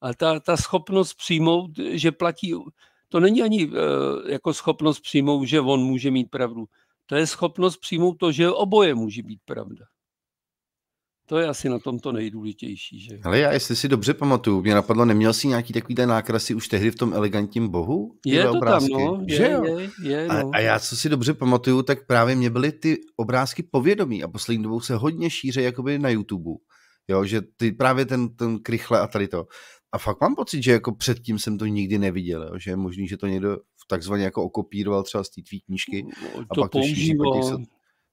A ta, ta schopnost přijmout, že platí, to není ani uh, jako schopnost přijmout, že on může mít pravdu. To je schopnost přijmout to, že oboje může být pravda. To je asi na tom to nejdůležitější. Že? Ale já, jestli si dobře pamatuju, mě napadlo, neměl jsi nějaký takový ten nákrasy už tehdy v tom elegantním bohu? Je to obrázky? tam, no. Je, že jo? Je, je, no. a, a já, co si dobře pamatuju, tak právě mě byly ty obrázky povědomí a poslední dobou se hodně šíře jakoby na YouTube. Jo, že ty právě ten, ten krychle a tady to. A fakt mám pocit, že jako předtím jsem to nikdy neviděl, jo? že je možný, že to někdo takzvaně jako okopíroval třeba z té tvý knížky. No, a pak používal. To šíří,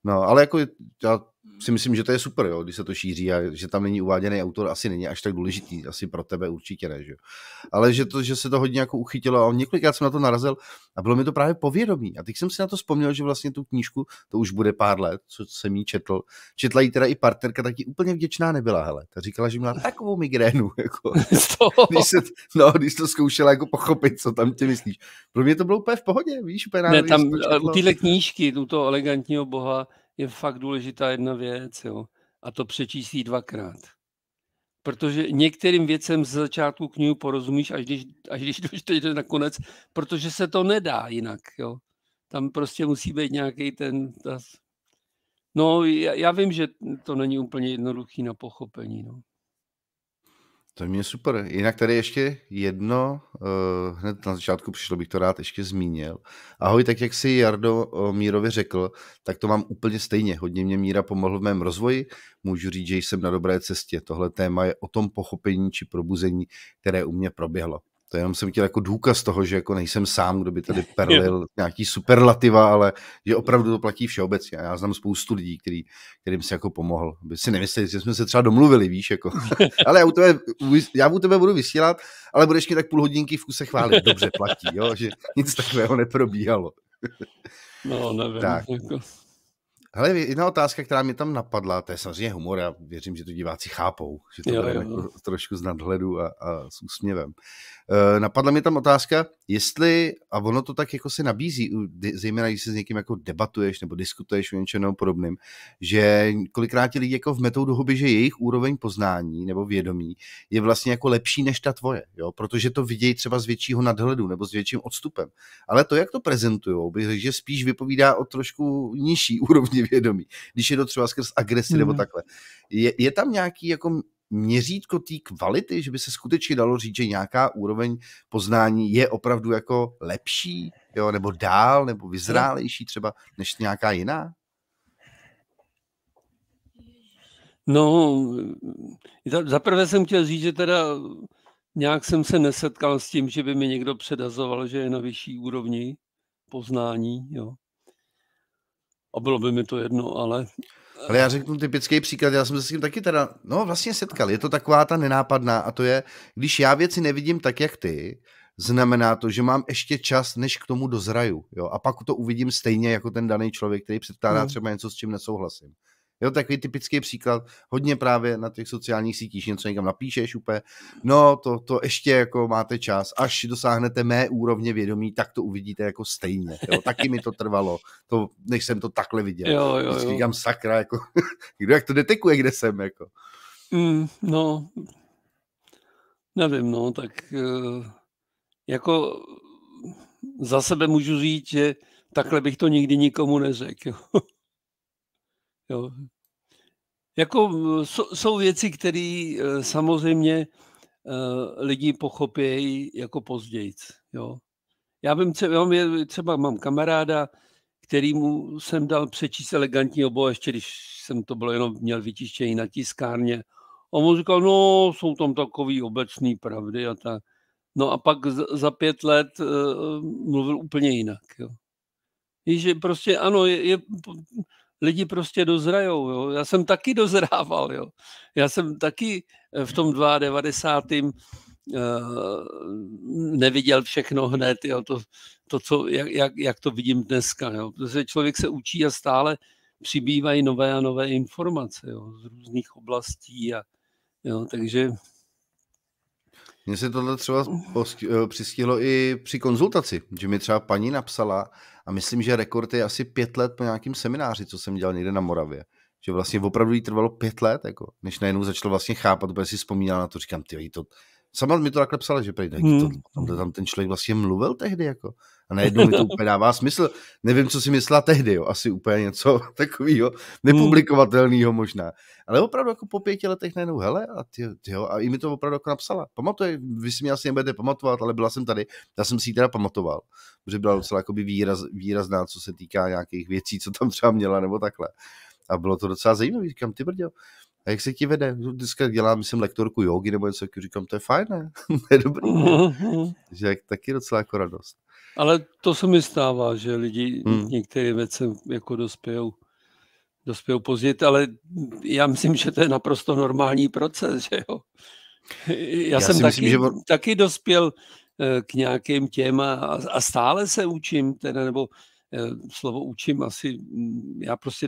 No, ale jako já si myslím, že to je super, jo, když se to šíří a že tam není uváděný autor, asi není až tak důležitý, asi pro tebe určitě ne, že jo. Ale že, to, že se to hodně jako uchytilo a několikrát jsem na to narazil a bylo mi to právě povědomí. A teď jsem si na to vzpomněl, že vlastně tu knížku, to už bude pár let, co jsem jí četl, četla jí teda i partnerka, tak ji úplně vděčná nebyla, hele. Ta říkala, že měla takovou migrénu, jako, když, se, no, když to zkoušela jako pochopit, co tam ti myslíš. Pro mě to bylo úplně v pohodě, víš, úplně ne, tam, eh, u téhle knížky, u toho elegantního boha, je fakt důležitá jedna věc, jo, a to přečíst jí dvakrát. Protože některým věcem z začátku knihu porozumíš, až když, až když dojdeš na konec, protože se to nedá jinak. Jo. Tam prostě musí být nějaký ten... Ta... No, já, já vím, že to není úplně jednoduchý na pochopení. No. To je mě super. Jinak tady ještě jedno, uh, hned na začátku přišlo bych to rád ještě zmínil. Ahoj, tak jak si Jardo eh, Mírovi řekl, tak to mám úplně stejně. Hodně mě Míra pomohl v mém rozvoji. Můžu říct, že jsem na dobré cestě. Tohle téma je o tom pochopení či probuzení, které u mě proběhlo. To jenom jsem chtěl jako důkaz toho, že jako nejsem sám, kdo by tady perlil nějaký superlativa, ale že opravdu to platí všeobecně. Já znám spoustu lidí, který, kterým se jako pomohl. By si nemysleli, že jsme se třeba domluvili, víš, jako. Ale já u tebe, já u tebe budu vysílat, ale budeš mě tak půl hodinky v kuse chválit. Dobře, platí, jo, že nic takového neprobíhalo. No, nevím. Tak. Jako. Hele, jedna otázka, která mě tam napadla, to je samozřejmě humor, já věřím, že to diváci chápou, že to jo, jo. Jako trošku z nadhledu a, a s úsměvem. Eh, napadla mě tam otázka, jestli, a ono to tak jako se nabízí, zejména když se s někým jako debatuješ nebo diskutuješ o něčem podobným, že kolikrát ti lidi jako v do hobby, že jejich úroveň poznání nebo vědomí je vlastně jako lepší než ta tvoje, jo? protože to vidějí třeba z většího nadhledu nebo s větším odstupem. Ale to, jak to prezentují, bych řekl, že spíš vypovídá o trošku nižší úrovni vědomí, když je to třeba skrz agresi mm. nebo mhm. takhle. Je, je tam nějaký jako měřítko té kvality, že by se skutečně dalo říct, že nějaká úroveň poznání je opravdu jako lepší, jo, nebo dál, nebo vyzrálejší třeba, než nějaká jiná? No, zaprvé jsem chtěl říct, že teda nějak jsem se nesetkal s tím, že by mi někdo předazoval, že je na vyšší úrovni poznání, jo. A bylo by mi to jedno, ale ale já řeknu typický příklad, já jsem se s tím taky teda, no vlastně setkal, je to taková ta nenápadná a to je, když já věci nevidím tak, jak ty, znamená to, že mám ještě čas, než k tomu dozraju. Jo? A pak to uvidím stejně jako ten daný člověk, který předkládá mm. třeba něco, s čím nesouhlasím. Jo, takový typický příklad, hodně právě na těch sociálních sítích, něco někam napíšeš úplně, no to, to ještě jako máte čas, až dosáhnete mé úrovně vědomí, tak to uvidíte jako stejně, jo, taky mi to trvalo, to, než jsem to takhle viděl. Jo, jo, jo. říkám sakra, jako, kdo jak to detekuje, kde jsem, jako. Mm, no, nevím, no, tak eh, jako za sebe můžu říct, že takhle bych to nikdy nikomu neřekl, Jo. Jako jsou, věci, které eh, samozřejmě eh, lidi pochopějí jako později. Jo. Já vím, já třeba mám kamaráda, kterýmu jsem dal přečíst elegantní obo, ještě když jsem to bylo jenom měl vytištění na tiskárně. On mu říkal, no, jsou tam takové obecné pravdy a tak. No a pak za pět let uh, mluvil úplně jinak. Jo. Je, že prostě ano, je, je, lidi prostě dozrajou. Jo. Já jsem taky dozrával. Jo. Já jsem taky eh, v tom 92. Eh, neviděl všechno hned, jo. To, to, co, jak, jak, jak to vidím dneska. Jo. Protože člověk se učí a stále přibývají nové a nové informace jo, z různých oblastí. A, jo, takže mně se tohle třeba eh, přistihlo i při konzultaci, že mi třeba paní napsala a myslím, že rekord je asi pět let po nějakém semináři, co jsem dělal někde na Moravě. Že vlastně opravdu jí trvalo pět let, jako, než najednou začal vlastně chápat, protože si vzpomínala na to, říkám, ty to, sama mi to takhle psala, že prý, no, hmm. to, tam ten člověk vlastně mluvil tehdy, jako. A najednou mi to úplně dává smysl. Nevím, co si myslela tehdy, jo. asi úplně něco takového nepublikovatelného hmm. možná. Ale opravdu jako po pěti letech najednou, hele, a, ty, ty jo, a i mi to opravdu jako napsala. Pamatuje, vy si mě asi nebudete pamatovat, ale byla jsem tady, já jsem si ji teda pamatoval, protože byla docela výraz, výrazná, co se týká nějakých věcí, co tam třeba měla nebo takhle. A bylo to docela zajímavé, říkám, ty brděl, a jak se ti vede? No, dneska dělám, myslím, lektorku jogi nebo něco, říkám, to je fajn, ne? to je dobrý. Ne? Že taky docela jako radost. Ale to se mi stává, že lidi hmm. některým věcem jako dospějou dospějou později, ale já myslím, že to je naprosto normální proces, že jo. Já, já jsem taky, myslím, že... taky dospěl eh, k nějakým těm a, a stále se učím, teda, nebo eh, slovo učím asi, mm, já prostě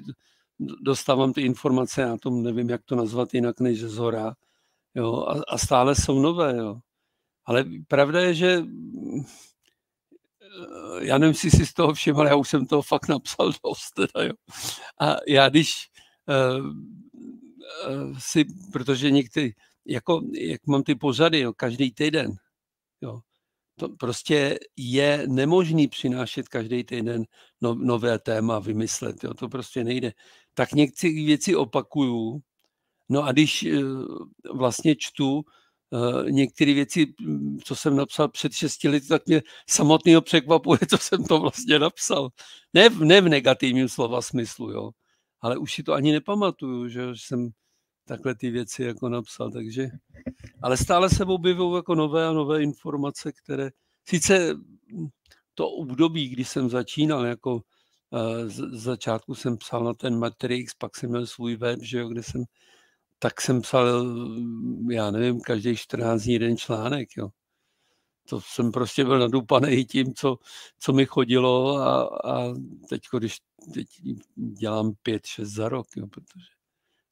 dostávám ty informace, já tom nevím, jak to nazvat jinak než z hora, jo, a, a stále jsou nové, jo. Ale pravda je, že Eh, já nevím, jestli si z toho všiml, já už jsem toho fakt napsal dost. Teda, jo. A já když uh, uh, si, protože někdy, jako, jak mám ty pozady, jo, každý týden, jo, to prostě je nemožný přinášet každý týden no, nové téma, vymyslet, jo, to prostě nejde. Tak některé věci opakuju, no a když uh, vlastně čtu Eh, některé věci, mm, co jsem napsal před šesti lety, tak mě samotného překvapuje, co jsem to vlastně napsal. Ne v, ne v negativním slova smyslu, jo. Ale už si to ani nepamatuju, že jsem takhle ty věci jako napsal, takže... Ale stále se objevují jako nové a nové informace, které... Sice mm, to období, kdy jsem začínal, jako eh, z začátku jsem psal na ten Matrix, pak jsem měl svůj web, že jo, kde jsem tak jsem psal, já nevím, každý 14 dní jeden článek. Jo. To jsem prostě byl nadupaný tím, co, co mi chodilo a, a teď, když teď dělám pět šest za rok, jo, protože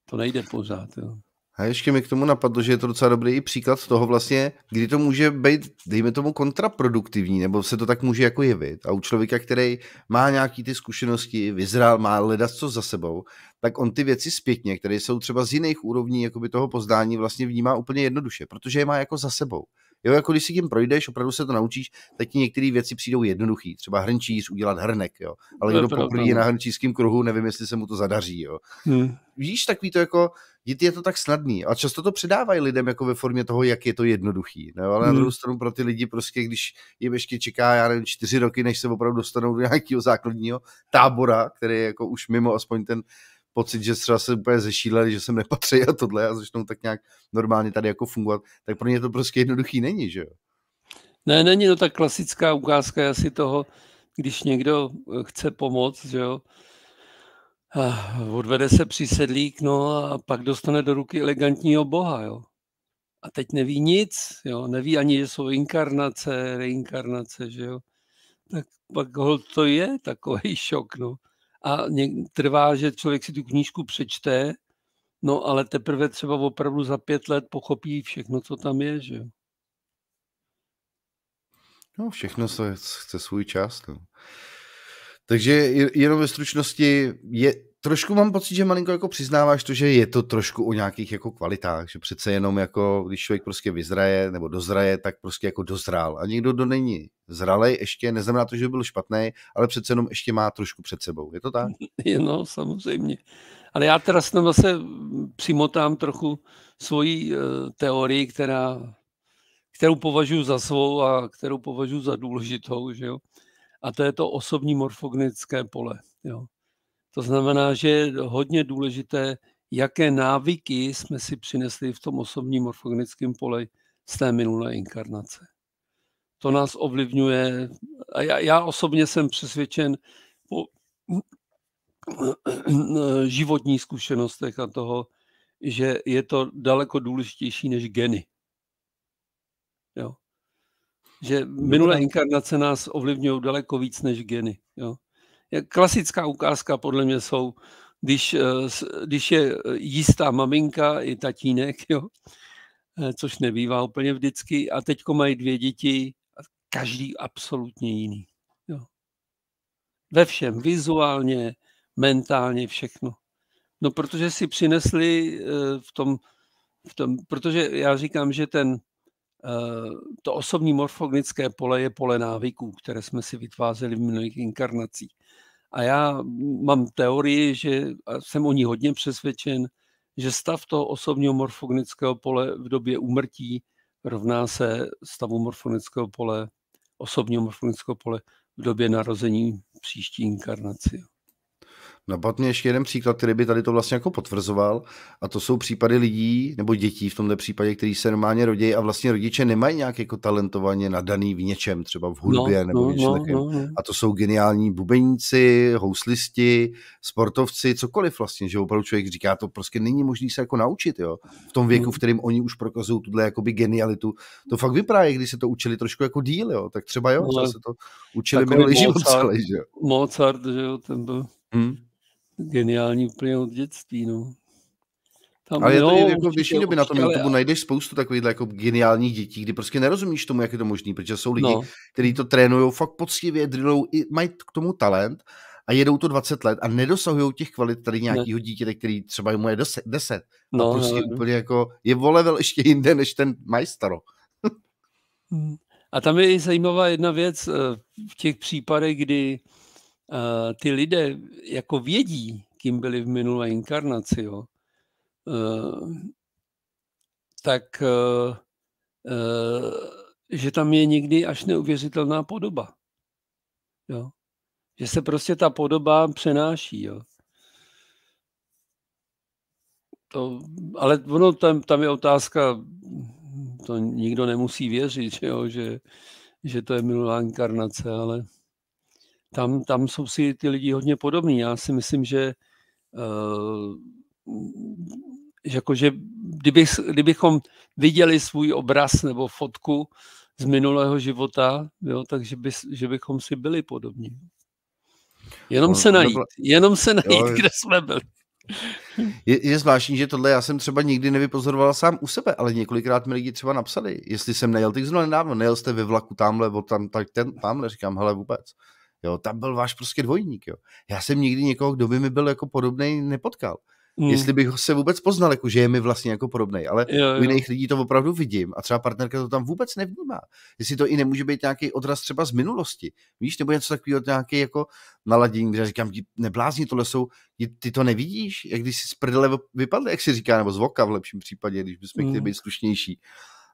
to nejde pořád. Jo. A ještě mi k tomu napadlo, že je to docela dobrý příklad toho vlastně, kdy to může být, dejme tomu, kontraproduktivní, nebo se to tak může jako jevit. A u člověka, který má nějaký ty zkušenosti, vyzrál, má ledas co za sebou, tak on ty věci zpětně, které jsou třeba z jiných úrovní jakoby toho pozdání, vlastně vnímá úplně jednoduše, protože je má jako za sebou. Jo, jako když si tím projdeš, opravdu se to naučíš, tak ti některé věci přijdou jednoduchý. Třeba hrnčíř, udělat hrnek, jo. Ale kdo poprvé je no. na hrnčířském kruhu, nevím, jestli se mu to zadaří, jo. Hmm. Víš, takový to jako, je to tak snadný. A často to předávají lidem jako ve formě toho, jak je to jednoduchý. No, ale hmm. na druhou stranu pro ty lidi prostě, když jim ještě čeká, já nevím, čtyři roky, než se opravdu dostanou do nějakého základního tábora, který je jako už mimo aspoň ten pocit, že třeba se úplně zešíleli, že jsem nepatří a tohle a začnou tak nějak normálně tady jako fungovat, tak pro ně to prostě jednoduchý není, že jo? Ne, není to tak klasická ukázka asi toho, když někdo eh, chce pomoct, že jo, a odvede se přísedlík, no a pak dostane do ruky elegantního boha, jo. A teď neví nic, jo, neví ani, že jsou inkarnace, reinkarnace, že jo. Tak pak hol to je takový šok, no a trvá, že člověk si tu knížku přečte, no ale teprve třeba opravdu za pět let pochopí všechno, co tam je, že No, všechno se chce svůj čas. No. Takže jenom ve stručnosti, je, trošku mám pocit, že malinko jako přiznáváš to, že je to trošku o nějakých jako kvalitách, že přece jenom jako, když člověk prostě vyzraje nebo dozraje, tak prostě jako dozrál. A někdo, do není zralej ještě, neznamená to, že by byl špatný, ale přece jenom ještě má trošku před sebou. Je to tak? No, samozřejmě. Ale já teda s zase přimotám trochu svoji eh, teorii, která, kterou považuji za svou a kterou považuji za důležitou, že jo? A to je to osobní morfognické pole. Jo. To znamená, že je hodně důležité, jaké návyky jsme si přinesli v tom osobním morfogenickém poli z té minulé inkarnace. To nás ovlivňuje. A já, já osobně jsem přesvědčen po životní zkušenostech a toho, že je to daleko důležitější než geny. Jo? Že minulé inkarnace nás ovlivňují daleko víc než geny. Jo? Klasická ukázka podle mě jsou, když, eh, když je eh, jistá maminka i tatínek, jo, eh, což nebývá úplně vždycky, a teď mají dvě děti, každý absolutně jiný. Jo. Ve všem, vizuálně, mentálně, všechno. No, protože si přinesli v tom, v tom protože já říkám, že ten, to osobní morfognické pole je pole návyků, které jsme si vytvářeli v minulých inkarnacích. A já mám teorii, že a jsem o ní hodně přesvědčen, že stav toho osobního morfogenického pole v době úmrtí rovná se stavu morfognického pole, osobního morfognického pole v době narození příští inkarnace. Napadl mě ještě jeden příklad, který by tady to vlastně jako potvrzoval, a to jsou případy lidí, nebo dětí v tomto případě, kteří se normálně rodí a vlastně rodiče nemají nějak jako talentovaně nadaný v něčem, třeba v hudbě no, nebo no, něčem no, No, no. A to jsou geniální bubeníci, houslisti, sportovci, cokoliv vlastně, že opravdu člověk říká, to prostě není možné se jako naučit, jo. V tom věku, no. v kterém oni už prokazují tuhle jakoby genialitu, to fakt vypadá, když se to učili trošku jako díl, jo. Tak třeba jo, třeba se to učili minulý život celý, že jo. Mozart, že jo, ten byl. Hmm geniální úplně od dětství, no. Tam, ale je to jako většině doby na tom ale... YouTube najdeš spoustu takových jako geniálních dětí, kdy prostě nerozumíš tomu, jak je to možné, protože jsou lidi, no. kteří to trénují fakt poctivě, drillou, mají k tomu talent a jedou to 20 let a nedosahují těch kvalit tady nějakého dítěte, který třeba mu je 10. No, a no, prostě no, úplně no. jako je volevel ještě jinde než ten majstaro. Hmm. a tam je i zajímavá jedna věc eh, v těch případech, kdy Eh, ty lidé jako vědí, kým byli v minulé inkarnaci, jo, eh, tak eh, že tam je někdy až neuvěřitelná podoba. Jo. Že se prostě ta podoba přenáší. Jo. To, ale ono, tam, tam je otázka, to nikdo nemusí věřit, že, jo, že, že to je minulá inkarnace, ale tam, tam jsou si ty lidi hodně podobní. Já si myslím, že, uh, eh, že, jako, že kdybych, kdybychom viděli svůj obraz nebo fotku z minulého života, jo, takže by, že bychom si byli podobní. Jenom no, se najít, jenom se najít, kde jsme byli. Je, je zvláštní, že tohle já jsem třeba nikdy nevypozoroval sám u sebe, ale několikrát mi lidi třeba napsali, jestli jsem nejel, tak zrovna nedávno, nejel jste ve vlaku tamhle, tam, tak ten, tamhle, říkám, hele vůbec. Jo, tam byl váš prostě dvojník. Jo. Já jsem nikdy někoho, kdo by mi byl jako podobný, nepotkal. Mm. Jestli bych se vůbec poznal, jako že je mi vlastně jako podobný, ale jo, jo. u jiných lidí to opravdu vidím a třeba partnerka to tam vůbec nevnímá. Jestli to i nemůže být nějaký odraz třeba z minulosti, víš, nebo něco takového, nějaké jako naladění, kde říkám, neblázni, tohle jsou, ty to nevidíš, jak když si z prdele vypadl, jak si říká, nebo z voka v lepším případě, když bychom mm. chtěli hmm. být slušnější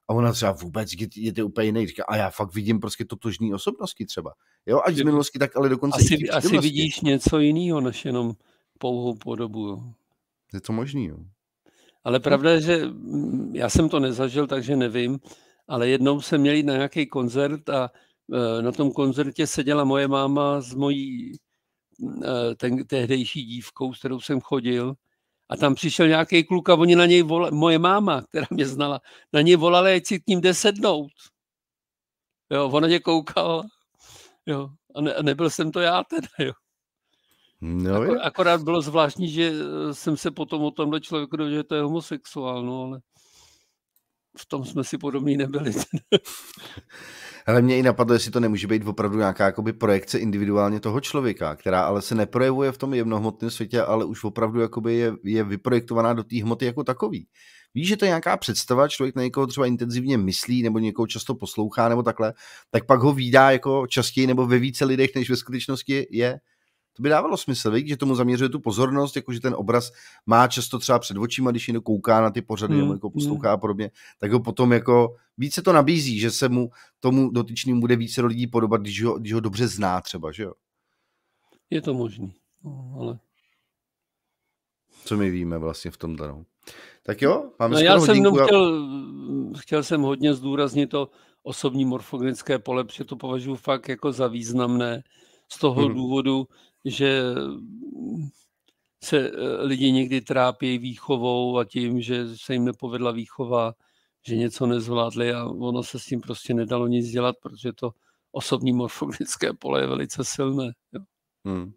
a ona třeba vůbec je to úplně jiný. Říká, a já fakt vidím prostě totožní osobnosti třeba. Jo, ať z minulosti, tak ale dokonce asi, i asi vidíš něco jiného, než jenom pouhou podobu. Jo. Je to možný, jo. Ale no. pravda je, že mm, já jsem to nezažil, takže nevím, ale jednou jsem měl jít na nějaký koncert a e, na tom koncertě seděla moje máma s mojí e, ten, tehdejší dívkou, s kterou jsem chodil a tam přišel nějaký kluk a oni na něj volali, moje máma, která mě znala, na něj volala, ať si k ním jde sednout. Jo, ona tě koukala. Jo, a, ne, a nebyl jsem to já teda, jo. No, Akor, akorát bylo zvláštní, že eh, jsem se potom o tomhle člověku dověděl, že to je homosexuál, no ale v tom jsme si podobní nebyli. Ale mě i napadlo, jestli to nemůže být opravdu nějaká jakoby, projekce individuálně toho člověka, která ale se neprojevuje v tom jednohmotném světě, ale už opravdu jakoby, je, je vyprojektovaná do té hmoty jako takový. Víš, že to je nějaká představa, člověk na někoho třeba intenzivně myslí nebo někoho často poslouchá nebo takhle, tak pak ho vídá jako častěji nebo ve více lidech, než ve skutečnosti je to by dávalo smysl, víc, že tomu zaměřuje tu pozornost, jakože ten obraz má často třeba před očima, když jen kouká na ty pořady mm, jako poslouchá mm. a podobně, tak ho potom jako více to nabízí, že se mu tomu dotyčnému bude více lidí podobat, když ho, když ho dobře zná třeba, že jo? Je to možný, no, ale... Co my víme vlastně v tom danou. Tak jo, máme no, já jsem hodinku, já... chtěl, chtěl jsem hodně zdůraznit to osobní morfogenické pole, protože to považuji fakt jako za významné z toho hmm. důvodu, že mm, se e, lidi někdy trápí výchovou a tím, že se jim nepovedla výchova, že něco nezvládli a ono se s tím prostě nedalo nic dělat, protože to osobní morfologické pole je velice silné. Jo. Hmm.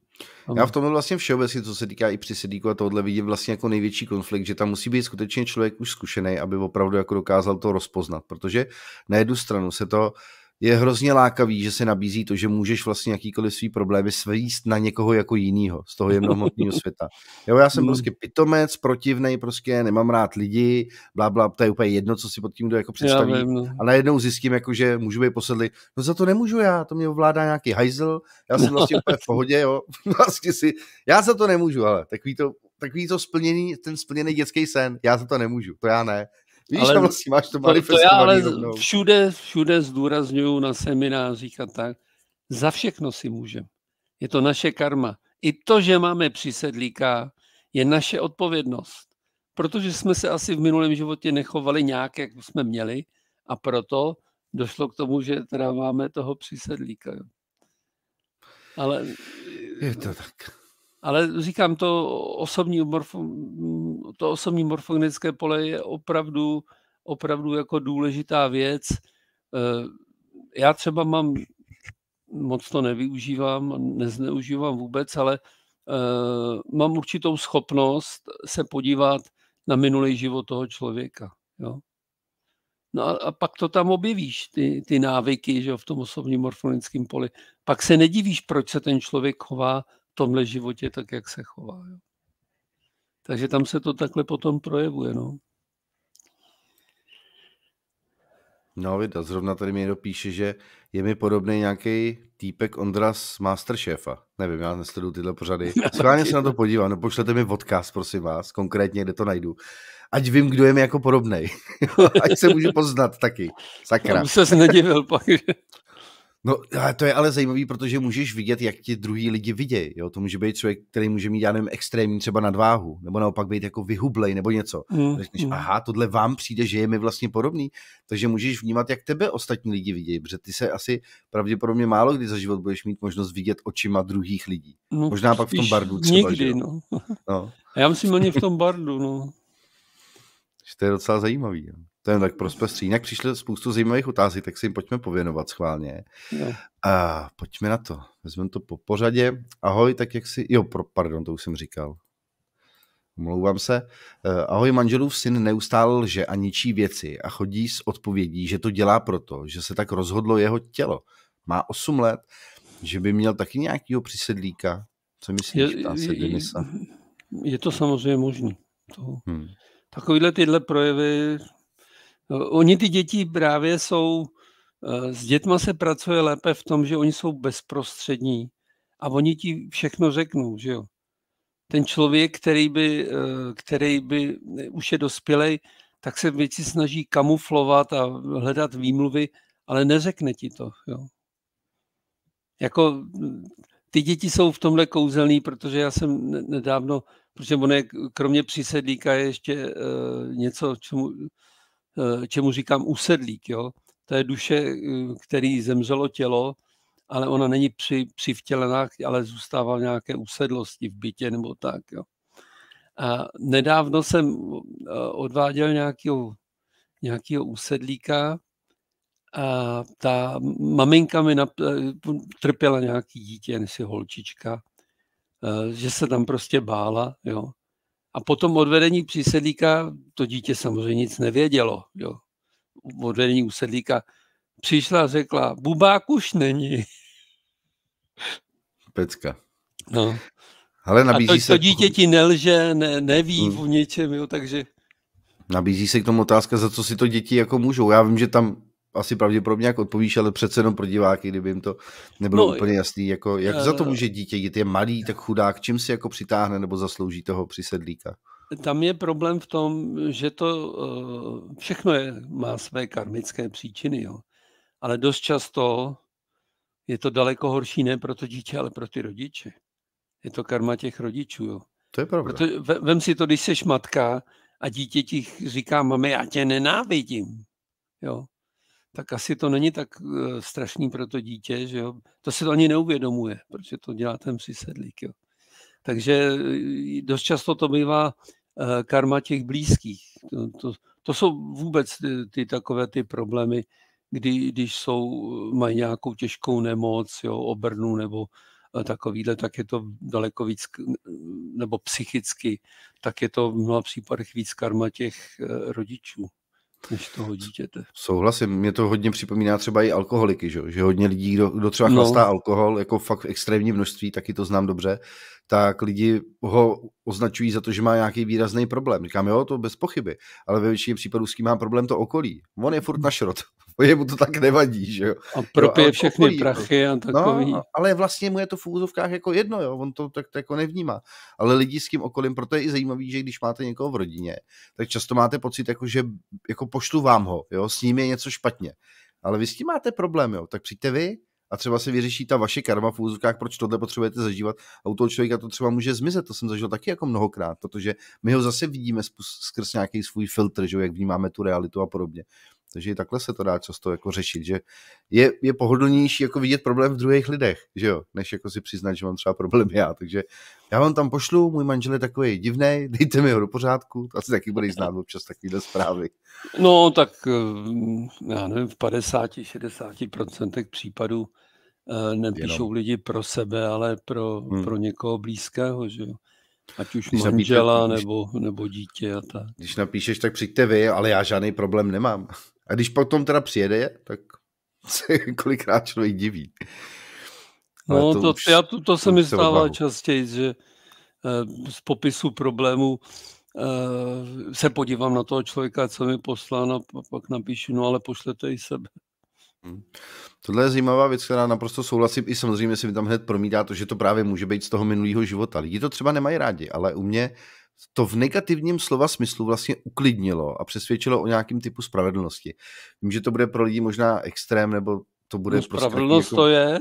Já v tomhle vlastně všeobecně, co se týká i při sedíku a tohle vidím vlastně jako největší konflikt, že tam musí být skutečně člověk už zkušený, aby opravdu jako dokázal to rozpoznat, protože na jednu stranu se to uh, je hrozně lákavý, že se nabízí to, že můžeš vlastně jakýkoliv svý problémy svíst na někoho jako jinýho z toho jemnohmotného světa. Jo, já jsem mm. prostě pitomec, protivnej, prostě nemám rád lidi, bla, bla, to je úplně jedno, co si pod tím kdo jako představí. Já no. A najednou zjistím, jako, že můžu být posedlý. No za to nemůžu já, to mě ovládá nějaký hajzel, já jsem vlastně úplně v pohodě, jo. vlastně si, já za to nemůžu, ale takový to, takový to splněný, ten splněný dětský sen, já za to nemůžu, to já ne, Víš, ale, vlastně máš to manifestované. To já ale rovnou. všude, všude zdůraznuju na seminářích a tak, za všechno si můžeme. Je to naše karma. I to, že máme přísedlíka, je naše odpovědnost. Protože jsme se asi v minulém životě nechovali nějak, jak jsme měli a proto došlo k tomu, že teda máme toho přísedlíka. Ale... Je to tak. Ale říkám, to osobní, morfo, to osobní morfogenické pole je opravdu, opravdu jako důležitá věc. Eh, já třeba mám, moc to nevyužívám, nezneužívám vůbec, ale eh, mám určitou schopnost se podívat na minulý život toho člověka. Jo? No a, a pak to tam objevíš, ty, ty návyky že jo, v tom osobním morfonickém poli. Pak se nedivíš, proč se ten člověk chová tomhle životě tak, jak se chová. Jo. Takže tam se to takhle potom projevuje. No. No, vidět, zrovna tady mi dopíše, že je mi podobný nějaký týpek Ondra z Masterchefa. Nevím, já nesleduju tyhle pořady. Schválně se na to podívám, no pošlete mi odkaz, prosím vás, konkrétně, kde to najdu. Ať vím, kdo je mi jako podobný. Ať se můžu poznat taky. Sakra. Já se nedivil pak. No, to je ale zajímavý, protože můžeš vidět, jak ti druhý lidi vidějí. Jo? To může být člověk, který může mít, já nevím, extrémní třeba nadváhu, nebo naopak být jako vyhublej nebo něco. Mm, Řekneš, mm. aha, tohle vám přijde, že je mi vlastně podobný. Takže můžeš vnímat, jak tebe ostatní lidi vidějí, protože ty se asi pravděpodobně málo kdy za život budeš mít možnost vidět očima druhých lidí. No, Možná pak v tom bardu třeba. Nikdy, že? no. no. já myslím, ani v tom bardu, no. to je docela zajímavý. Jo? To je tak prospestří. Jinak přišlo spoustu zajímavých otázek, tak si jim pojďme pověnovat schválně. No. A pojďme na to. Vezmeme to po pořadě. Ahoj, tak jak si... Jo, pro, pardon, to už jsem říkal. Mlouvám se. Eh, ahoj, manželův syn neustále lže a ničí věci a chodí s odpovědí, že to dělá proto, že se tak rozhodlo jeho tělo. Má 8 let, že by měl taky nějakého přisedlíka. Co myslíš, je, ptá se Denisa? Je to samozřejmě možné. Hmm. Takovýhle tyhle projevy Oni ty děti právě jsou, eh, s dětma se pracuje lépe v tom, že oni jsou bezprostřední a oni ti všechno řeknou, že jo. Ten člověk, který by, eh, který by eh, už je dospělej, tak se věci snaží kamuflovat a hledat výmluvy, ale neřekne ti to, jo. Jako hm, ty děti jsou v tomhle kouzelný, protože já jsem nedávno, protože on je, kromě přísedlíka je ještě něco, čemu, Eh, čemu říkám usedlík. Jo? To je duše, eh, který zemřelo tělo, ale ona není při, přivtělená, ale zůstává v nějaké usedlosti v bytě nebo tak. Jo? A nedávno jsem eh, odváděl nějakého, nějakého usedlíka a ta maminka mi nap, trpěla nějaký dítě, jestli holčička, že se tam prostě bála, jo. A potom odvedení přísedlíka, to dítě samozřejmě nic nevědělo. Jo. Odvedení úsedlíka přišla a řekla, bubák už není. Pecka. No. Ale nabízí a to, se... to dítě ti nelže, ne, neví hmm. v něčem, jo, takže... Nabízí se k tomu otázka, za co si to děti jako můžou. Já vím, že tam asi pravděpodobně jak odpovíš, ale přece jenom pro diváky, kdyby jim to nebylo no, úplně jasný, jako jak uh, za to eh, může dítě jít, je malý, tak chudák, čím si jako přitáhne nebo zaslouží toho přisedlíka? Tam je problém v tom, že to uh, všechno je, má své karmické příčiny, jo. ale dost často je to daleko horší ne pro to dítě, ale pro ty rodiče. Je to karma těch rodičů. Jo. To je pravda. Proto, vem si to, když jsi matka a dítě ti říká, mami, já tě nenávidím. Jo tak asi to není tak eh, strašný pro to dítě, že jo. To se to ani neuvědomuje, protože to dělá ten přisedlík, jo. Takže eh, dost často to bývá eh, karma těch blízkých. To, to, to jsou vůbec ty, ty takové ty problémy, kdy, když jsou, mají nějakou těžkou nemoc, jo, obrnu nebo takovýhle, tak je to daleko víc, nebo psychicky, tak je to v mnoha případech víc karma těch rodičů než toho dítěte. Souhlasím, mě to hodně připomíná třeba i alkoholiky, že, že hodně lidí, kdo, kdo třeba no. chlastá no. alkohol, jako fakt v extrémní množství, taky to znám dobře, tak lidi ho označují za to, že má nějaký výrazný problém. Říkám, jo, to bez pochyby, ale ve většině případů s kým má problém to okolí. On je furt na šrot je mu to tak nevadí, že jo. A propije jo, všechny okolí, prachy jako- a takový. No, ale vlastně mu je to v úzovkách jako jedno, jo, on to tak to jako nevnímá. Ale lidi s tím okolím, proto je i zajímavý, že když máte někoho v rodině, tak často máte pocit, jako, že jako poštu vám ho, jo, s ním je něco špatně. Ale vy s tím máte problém, jo, tak přijďte vy, a třeba se vyřeší ta vaše karma v úzovkách, proč tohle potřebujete zažívat a u toho člověka to třeba může zmizet, to jsem zažil taky jako mnohokrát, protože my ho zase vidíme skrz nějaký svůj filtr, že jak vnímáme tu realitu a podobně. Takže i takhle se to dá často jako řešit, že je, je pohodlnější jako vidět problém v druhých lidech, že jo, než jako si přiznat, že mám třeba problém já. Takže já vám tam pošlu, můj manžel je takový divný, dejte mi ho do pořádku, asi taky budeš znát občas takovýhle zprávy. No tak eh, já nevím, v 50-60% případů eh, nepíšou Jenom. lidi pro sebe, ale pro, hmm. pro někoho blízkého, že jo. Ať už když manžela napíte, nebo, nebo dítě a tak. Když napíšeš, tak přijďte vy, ale já žádný problém nemám. A když potom teda přijede, tak se kolikrát člověk diví. Ale no, to, to, už, já, to, to se mi stává častěji, že eh, z popisu problému eh, se podívám na toho člověka, co mi poslal a no, pak napíšu, no ale pošlete i sebe. Hmm. Tohle je zajímavá věc, která naprosto souhlasím i samozřejmě se mi tam hned promítá to, že to právě může být z toho minulého života. Lidi to třeba nemají rádi, ale u mě to v negativním slova smyslu vlastně uklidnilo a přesvědčilo o nějakém typu spravedlnosti. Vím, že to bude pro lidi možná extrém, nebo to bude no, prostě... Spravedlnost jako... to je?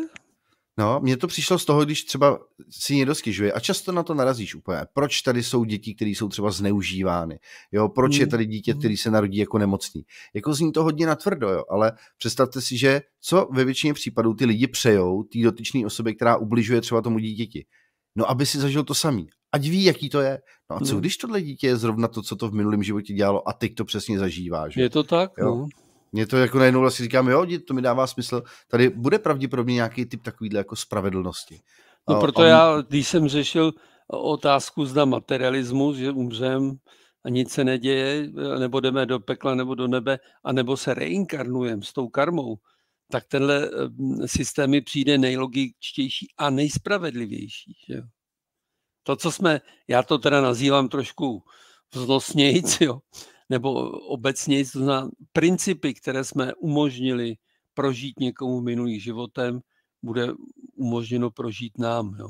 No, mně to přišlo z toho, když třeba si někdo stěžuje a často na to narazíš úplně. Proč tady jsou děti, které jsou třeba zneužívány? Jo, proč hmm. je tady dítě, hmm. který se narodí jako nemocný? Jako zní to hodně natvrdo, jo, ale představte si, že co ve většině případů ty lidi přejou té dotyčné osobě, která ubližuje třeba tomu dítěti. No, aby si zažil to samý, ať ví, jaký to je. No a co, hmm. když tohle dítě je zrovna to, co to v minulém životě dělalo a teď to přesně Že? Je to tak, jo. No. Mě to jako najednou vlastně říkám, jo, to mi dává smysl. Tady bude pravděpodobně nějaký typ takovýhle jako spravedlnosti. No a, proto a... já, když jsem řešil otázku zda materialismus, že umřem a nic se neděje, e, nebo jdeme do pekla nebo do nebe, a nebo se reinkarnujeme s tou karmou, tak tenhle e, systém mi přijde nejlogičtější a nejspravedlivější. Že? To, co jsme, já to teda nazývám trošku vznosnějíc, jo, nebo obecně, to znamená principy, které jsme umožnili prožít někomu minulým životem, bude umožněno prožít nám. Jo.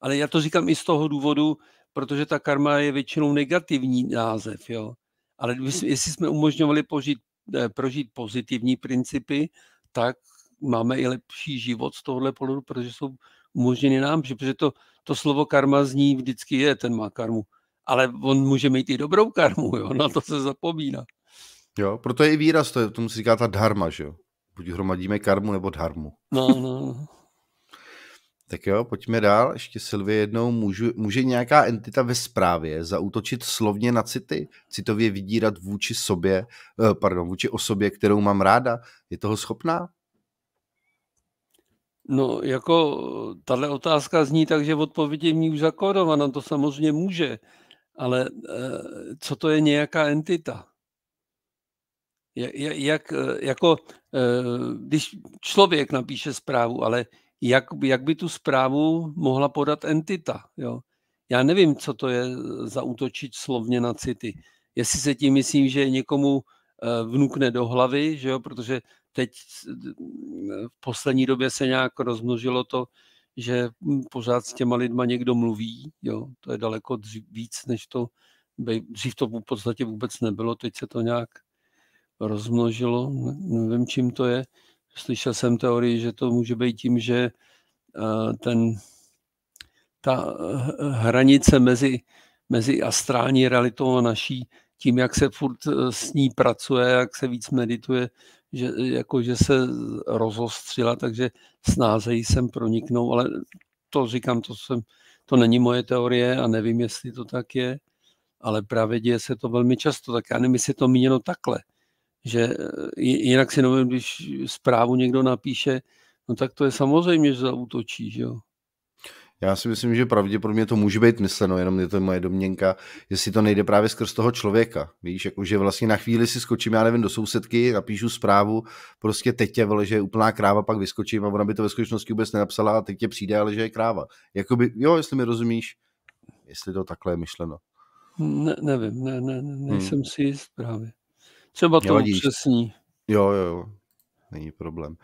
Ale já to říkám i z toho důvodu, protože ta karma je většinou negativní název. Jo. Ale jestli jsme umožňovali požít, eh, prožít pozitivní principy, tak máme i lepší život z tohohle pohledu, protože jsou umožněny nám, protože to to slovo karma zní vždycky je, ten má karmu. Ale on může mít i dobrou karmu, jo? na to se zapomíná. Jo, proto je i výraz, to je, tomu se říká ta dharma, že jo? Buď hromadíme karmu nebo dharmu. No, no. no. tak jo, pojďme dál. Ještě Silvie jednou. Můžu, může nějaká entita ve správě zautočit slovně na city? Citově vydírat vůči sobě, eh, pardon, vůči osobě, kterou mám ráda? Je toho schopná? No, jako tahle otázka zní tak, že odpověď je v ní už zakódovaná, to samozřejmě může, ale eh, co to je nějaká entita? Jak, eh, jako, eh, když člověk napíše zprávu, ale jak, jak by tu zprávu mohla podat entita? Jo? Já nevím, co to je zautočit slovně na city. Jestli se tím myslím, že někomu vnukne do hlavy, že jo? protože Teď v poslední době se nějak rozmnožilo to, že hm, pořád s těma lidma někdo mluví, jo, to je daleko dřív, víc, než to, dřív to v podstatě vůbec nebylo, teď se to nějak rozmnožilo, nevím, čím to je. Slyšel jsem teorii, že to může být tím, že eh, ten, ta eh, hranice mezi, mezi astrální realitou a naší, tím, jak se furt eh, s ní pracuje, jak se víc medituje, že, jako, že se rozostřila, takže snáze jí sem proniknou, ale to říkám, to, jsem, to není moje teorie a nevím, jestli to tak je, ale právě děje se to velmi často, tak já nevím, jestli to míněno takhle, že eh, jinak si nevím, když zprávu někdo napíše, no tak to je samozřejmě, že zautočí, že jo. Já si myslím, že pravděpodobně to může být mysleno, jenom je to moje domněnka, jestli to nejde právě skrz toho člověka. Víš, jakože vlastně na chvíli si skočím, já nevím, do sousedky, napíšu zprávu, prostě teď tě vole, že je úplná kráva, pak vyskočím a ona by to ve skutečnosti vůbec nenapsala a teď tě přijde, ale že je kráva. Jakoby, jo, jestli mi rozumíš, jestli to takhle je myšleno. Ne, nevím, ne, ne, hmm. nejsem hmm. si jist právě. Třeba to přesní. Jo, jo, jo, není problém.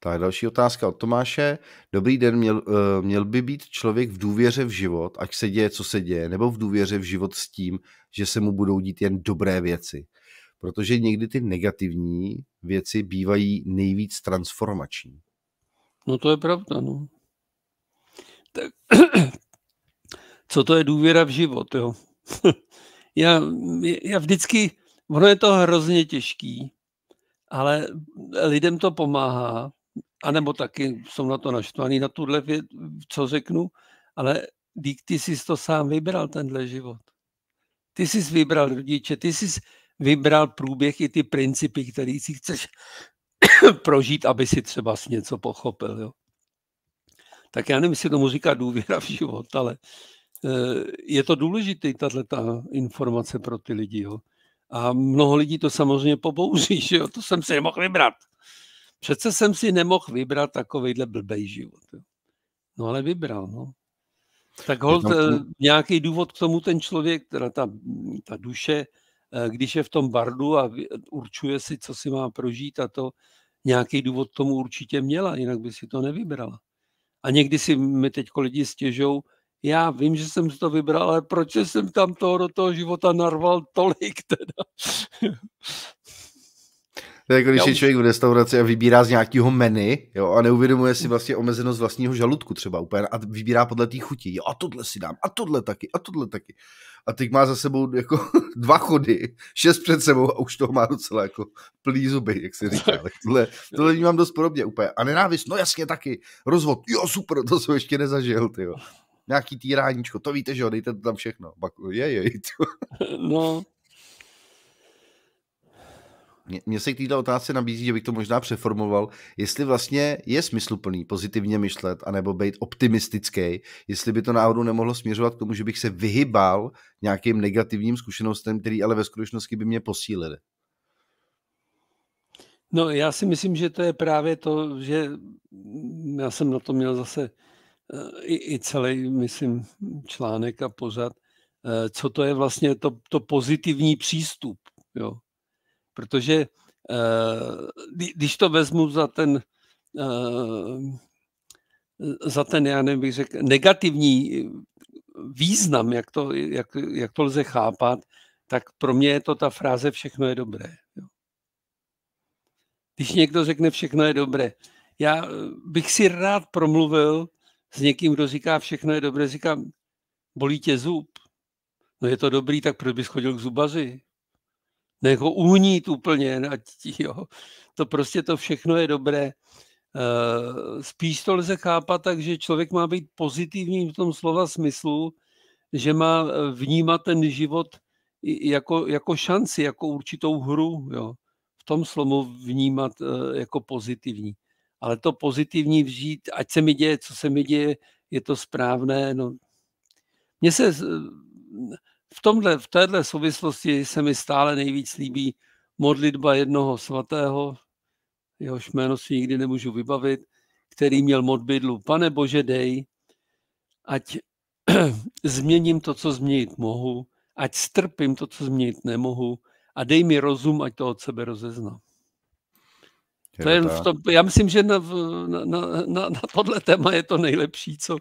Tak další otázka od Tomáše. Dobrý den, měl, eh, měl by být člověk v důvěře v život, ať se děje, co se děje, nebo v důvěře v život s tím, že se mu budou dít jen dobré věci. Protože někdy ty negativní věci bývají nejvíc transformační. No to je pravda, no. Tak, co to je důvěra v život, jo? já, já vždycky, ono je to hrozně těžký, ale lidem to pomáhá, anebo taky jsou na to naštvaný, na tuhle věc, co řeknu, ale dík ty jsi to sám vybral, tenhle život. Ty jsi vybral rodiče, ty jsi vybral průběh i ty principy, který si chceš prožít, aby si třeba s něco pochopil. Jo? Tak já nevím, jestli tomu říká důvěra v život, ale eh, je to důležitý, ta informace pro ty lidi. Jo? A mnoho lidí to samozřejmě pobouří, že jo? to jsem si nemohl vybrat. Přece jsem si nemohl vybrat takovejhle blbej život. No ale vybral, no. Tak hold, Jednou... Eh, nějaký důvod k tomu ten člověk, teda ta, ta duše, eh, když je v tom bardu a určuje si, co si má prožít a to, nějaký důvod k tomu určitě měla, jinak by si to nevybrala. A někdy si mi teď lidi stěžou, já vím, že jsem to vybral, ale proč jsem tam toho do toho života narval tolik teda? To je jako když jo. je člověk v restauraci a vybírá z nějakého menu jo, a neuvědomuje si mm. vlastně omezenost vlastního žaludku třeba úplně a vybírá podle té chutí. Jo, a tohle si dám, a tohle taky, a tohle taky. A teď má za sebou jako dva chody, šest před sebou a už toho má docela jako plný zuby, jak se říká. Tak tohle, tohle vnímám dost podobně úplně. A nenávist, no jasně taky. Rozvod, jo super, to jsem ještě nezažil, jo. Nějaký týráníčko, to víte, že jo, dejte tam všechno. Pak, je, je, je. No, mně se k této otázce nabízí, že bych to možná přeformoval, jestli vlastně je smysluplný pozitivně myšlet, anebo být optimistický, jestli by to náhodou nemohlo směřovat k tomu, že bych se vyhybal nějakým negativním zkušenostem, který ale ve skutečnosti by mě posílili. No já si myslím, že to je právě to, že já jsem na to měl zase eh, i, i celý, myslím, článek a pořad, eh, co to je vlastně to, to pozitivní přístup. Jo protože eh, když to vezmu za ten eh, za ten, já nevím, bych řekl, negativní význam, jak to, jak, jak to lze chápat, tak pro mě je to ta fráze všechno je dobré. Když někdo řekne všechno je dobré, já eh, bych si rád promluvil s někým, kdo říká všechno je dobré, říkám, bolí tě zub. No je to dobrý, tak proč bys chodil k zubaři? No, jako uhnít úplně, ať, jo. to prostě to všechno je dobré. Eh, spíš to lze chápat tak, že člověk má být pozitivní v tom slova smyslu, že má eh, vnímat ten život jako, jako šanci, jako určitou hru, jo. v tom slomu vnímat eh, jako pozitivní. Ale to pozitivní vžít, ať se mi děje, co se mi děje, je to správné. No. Mně se v, tomhle, v téhle souvislosti se mi stále nejvíc líbí modlitba jednoho svatého, jehož jméno si nikdy nemůžu vybavit, který měl modlitbu Pane Bože dej, ať změním to, co změnit mohu, ať strpím to, co změnit nemohu a dej mi rozum, ať to od sebe rozeznám. To je v tom, já myslím, že na, na, na, na tohle téma je to nejlepší, co,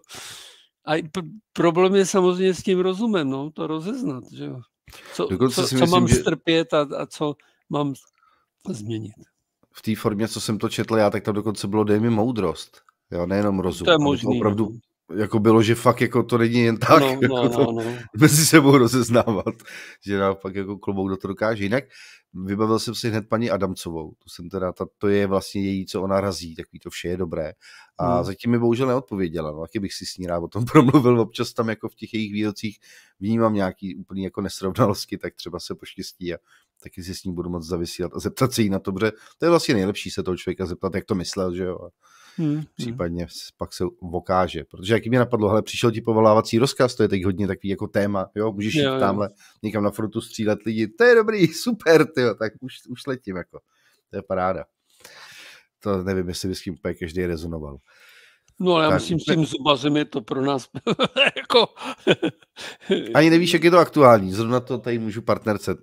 a pr- problém je samozřejmě s tím rozumem, no, to rozeznat, že jo. Co, co, co, myslím, mám že... strpět a, a co mám změnit. V té formě, co jsem to četl já, tak tam dokonce bylo dej mi moudrost. Jo, nejenom rozum. To je možný. Opravdu no jako bylo, že fakt jako to není jen tak, no, jako no, to no, no. mezi sebou rozeznávat, že naopak jako klobouk do to dokáže. Jinak vybavil jsem si hned paní Adamcovou, to jsem teda, ta, to je vlastně její, co ona razí, takový to vše je dobré. A hmm. zatím mi bohužel neodpověděla, no taky bych si s ní rád o tom promluvil, občas tam jako v těch jejich výrocích vnímám nějaký úplně jako nesrovnalosti, tak třeba se poštěstí a taky si s ní budu moc zavysílat a zeptat se jí na to, protože to je vlastně nejlepší se toho člověka zeptat, jak to myslel, že jo hmm. případně pak se vokáže. Protože jak mě napadlo, hele, přišel ti povolávací rozkaz, to je teď hodně takový jako téma, jo, můžeš jít tamhle někam na frontu střílet lidi, to je dobrý, super, tyjo, tak už, už letím, jako, to je paráda. To nevím, jestli by s tím úplně každý rezonoval. No ale já tak, myslím, s tím zubazem je to pro nás jako... Ani nevíš, jak je to aktuální. Zrovna to tady můžu partnerce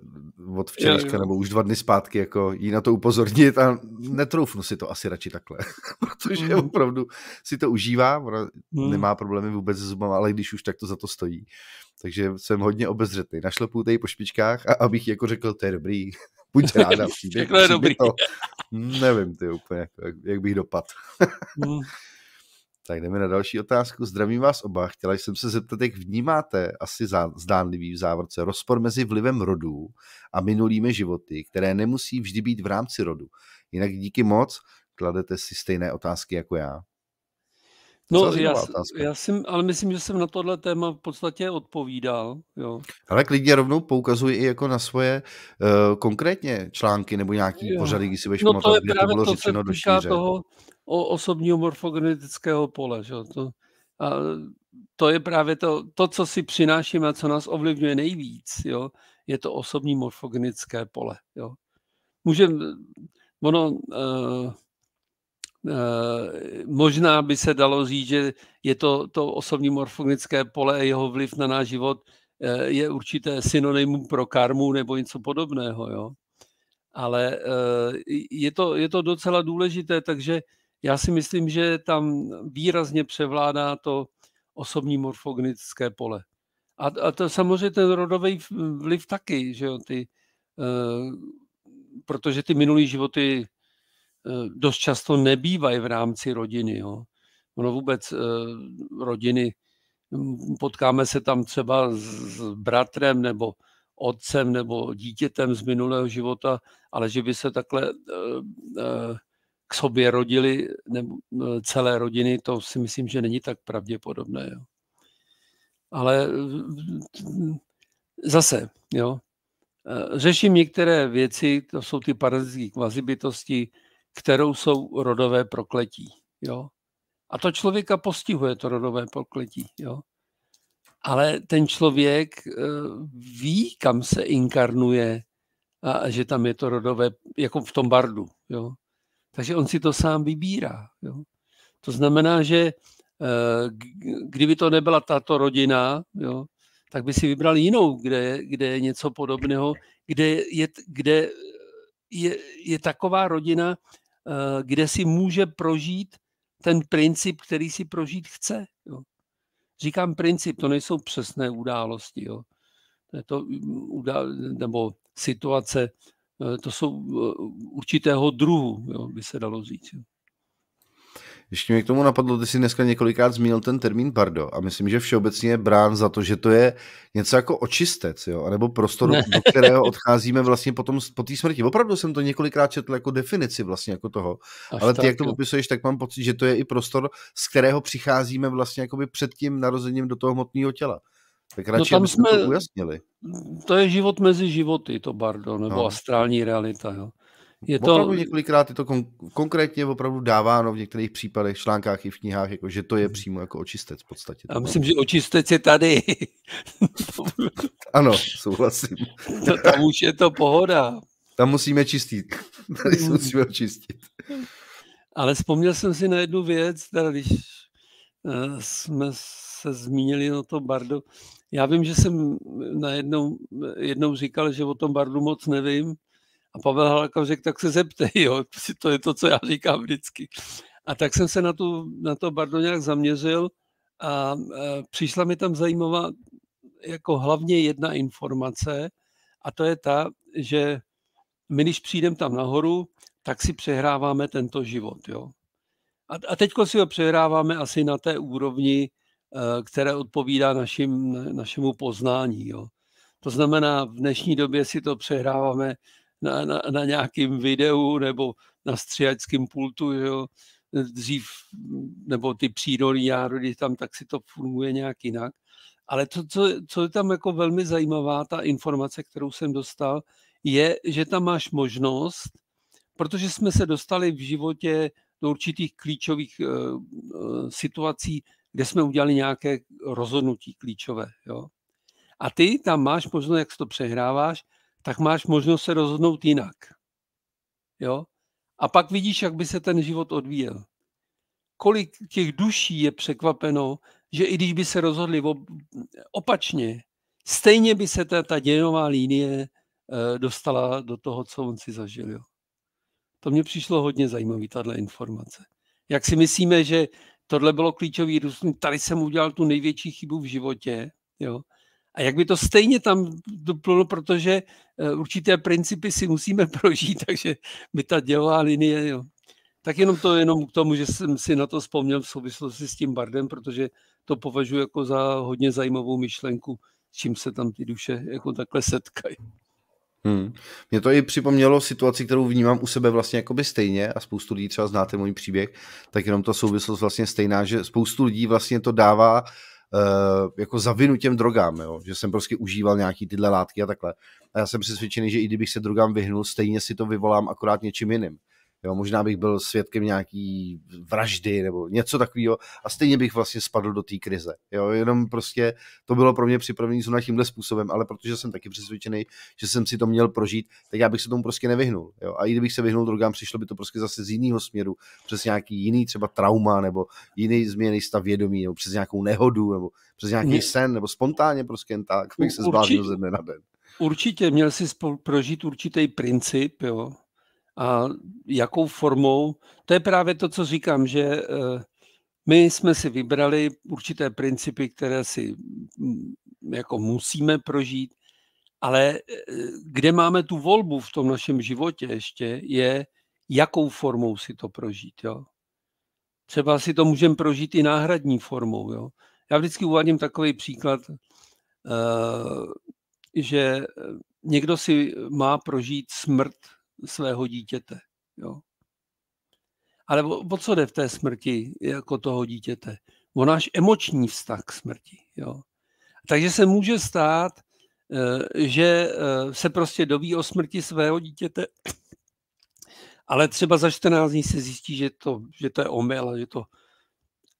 od včerejška nebo už dva dny zpátky, jako jí na to upozornit a netroufnu si to asi radši takhle, protože mm. opravdu si to užívá, ona mm. nemá problémy vůbec s zubama, ale když už tak to za to stojí. Takže jsem hodně obezřetný. Našlapůtej po špičkách a abych jako řekl, to je dobrý, buď ráda, přijde, je dobrý. To. Nevím, ty úplně, jak, jak bych dopad. Mhm. Tak jdeme na další otázku. Zdravím vás oba. Chtěla jsem se zeptat, jak vnímáte asi zdánlivý v závorce rozpor mezi vlivem rodů a minulými životy, které nemusí vždy být v rámci rodu. Jinak díky moc, kladete si stejné otázky jako já. No, já, já jsem, ale myslím, že jsem na tohle téma v podstatě odpovídal. Jo. Ale k lidi rovnou poukazují i jako na svoje uh, konkrétně články nebo nějaký jo. pořady, když si budeš no, pamatovat, to je právě to bylo to, řečeno do šíře. toho o osobního morfogenetického pole. Že? To, a to je právě to, to, co si přinášíme a co nás ovlivňuje nejvíc, jo? je to osobní morfogenické pole. Jo? Můžeme, ono... Uh, Eh, možná by se dalo říct, že je to, to osobní morfonické pole a jeho vliv na náš život eh, je určité synonymum pro karmu nebo něco podobného. Jo? Ale eh, je to, je to docela důležité, takže já si myslím, že tam výrazně převládá to osobní morfognické pole. A, a to samozřejmě ten rodový vliv taky, že jo, ty, protože ty minulý životy Eh, dost často nebývají v rámci rodiny. Jo. Ono vůbec eh, rodiny, mm, potkáme se tam třeba s bratrem nebo otcem nebo dítětem z minulého života, ale že by se takhle eh, k sobě rodili celé rodiny, to si myslím, že není tak pravděpodobné. Jo. Ale zase, jo, řeším některé věci, to jsou ty parazitické kvazibytosti, bytosti, kterou jsou rodové prokletí. Jo? A to člověka postihuje, to rodové prokletí. Jo? Ale ten člověk eh, ví, kam se inkarnuje a že tam je to rodové, jako v tom bardu. Jo? Takže on si to sám vybírá. Jo? To znamená, že eh, kdyby to nebyla tato rodina, jo, tak by si vybral jinou, kde, kde je něco podobného, kde je, kde je, je taková rodina, Eh, kde si může prožít ten princip, který si prožít chce. Jo. Říkám princip, to nejsou přesné události. Jo. To je to mm, nebo situace, eh, to jsou eh, určitého druhu, jo, by se dalo říct. Jo. Ještě mě k tomu napadlo, ty jsi dneska několikrát zmínil ten termín bardo a myslím, že všeobecně je brán za to, že to je něco jako očistec, jo, anebo prostor, ne. do kterého odcházíme vlastně potom po té smrti. Opravdu jsem to několikrát četl jako definici vlastně jako toho, Až ale ty tak, jak to popisuješ, tak mám pocit, že to je i prostor, z kterého přicházíme vlastně jakoby před tím narozením do toho hmotného těla. Tak no radši, no tam jsme, to ujasnili. To je život mezi životy, to bardo, nebo no. astrální realita, jo. Je to... Opravdu několikrát je to kon- konkrétně opravdu dáváno v některých případech, článkách i v knihách, jako, že to je mhm. přímo jako očistec v podstatě. Já myslím, že očistec je tady. ano, souhlasím. to, tam už je to pohoda. Tam musíme čistit. Tady se mhm. musíme očistit. Ale vzpomněl jsem si na jednu věc, teda když eh, jsme se zmínili o tom bardu. Já vím, že jsem na jednou, jednou říkal, že o tom bardu moc nevím, a Pavel Halka řekl, tak se zeptej, jo, to je to, co já říkám vždycky. A tak jsem se na, tu, na to bardo nějak zaměřil a, a e, přišla mi tam zajímavá jako hlavně jedna informace a to je ta, že my když přijdeme tam nahoru, tak si přehráváme tento život. Jo? A, a teď si ho přehráváme asi na té úrovni, e, které odpovídá našim, našemu poznání. Jo? To znamená, v dnešní době si to přehráváme na, na, na nějakým videu nebo na střihačském pultu, že jo, dřív, nebo ty přírodní národy tam, tak si to funguje nějak jinak. Ale to, co, co je tam jako velmi zajímavá, ta informace, kterou jsem dostal, je, že tam máš možnost, protože jsme se dostali v životě do určitých klíčových uh, uh, situací, kde jsme udělali nějaké rozhodnutí klíčové. Jo? A ty tam máš možnost, jak to přehráváš, tak máš možnost se rozhodnout jinak. Jo? A pak vidíš, jak by se ten život odvíjel. Kolik těch duší je překvapeno, že i když by se rozhodli opačně, stejně by se ta, ta dějinová linie eh, dostala do toho, co on si zažil. Jo? To mě přišlo hodně zajímavý, tahle informace. Jak si myslíme, že tohle bylo klíčový růst, tady jsem udělal tu největší chybu v životě, jo? a jak by to stejně tam doplnilo, protože eh, určité principy si musíme prožít, takže by ta dělová linie, jo. Tak jenom to jenom k tomu, že jsem si na to vzpomněl v souvislosti s tím Bardem, protože to považuji jako za hodně zajímavou myšlenku, s čím se tam ty duše jako takhle setkají. Hmm. Mě to i připomnělo situaci, kterou vnímám u sebe vlastně jakoby stejně a spoustu lidí třeba znáte můj příběh, tak jenom ta souvislost vlastně stejná, že spoustu lidí vlastně to dává uh, Eh, jako zavinu těm drogám, jo? že jsem prostě užíval nějaký tyhle látky a takhle. A já jsem přesvědčený, že i kdybych se drogám vyhnul, stejně si to vyvolám akorát něčím jiným jo, možná bych byl svědkem nějaký vraždy nebo něco takového a stejně bych vlastně spadl do té krize. Jo, jenom prostě to bylo pro mě připravené zrovna tímhle způsobem, ale protože jsem taky přesvědčený, že jsem si to měl prožít, tak já bych se tomu prostě nevyhnul. Jo. A i kdybych se vyhnul drogám, přišlo by to prostě zase z jiného směru, přes nějaký jiný třeba trauma nebo jiný změny stav vědomí nebo přes nějakou nehodu nebo přes nějaký Mě... sen nebo spontánně prostě jen tak, bych se zbavil ze dne na den. Určitě měl si prožít určitý princip, jo, a jakou formou. To je právě to, co říkám, že eh, my jsme si vybrali určité principy, které si mm, jako musíme prožít, ale eh, kde máme tu volbu v tom našem životě ještě, je, jakou formou si to prožít. Jo? Třeba si to můžeme prožít i náhradní formou. Jo? Já vždycky uvádím takový příklad, eh, že někdo si má prožít smrt svého dítěte. Jo. Ale o, o co jde v té smrti jako toho dítěte? O náš emoční vztah k smrti. Jo. Takže se může stát, eh, že eh, se prostě doví o smrti svého dítěte, ale třeba za 14 dní se zjistí, že to, že to je omyl, že to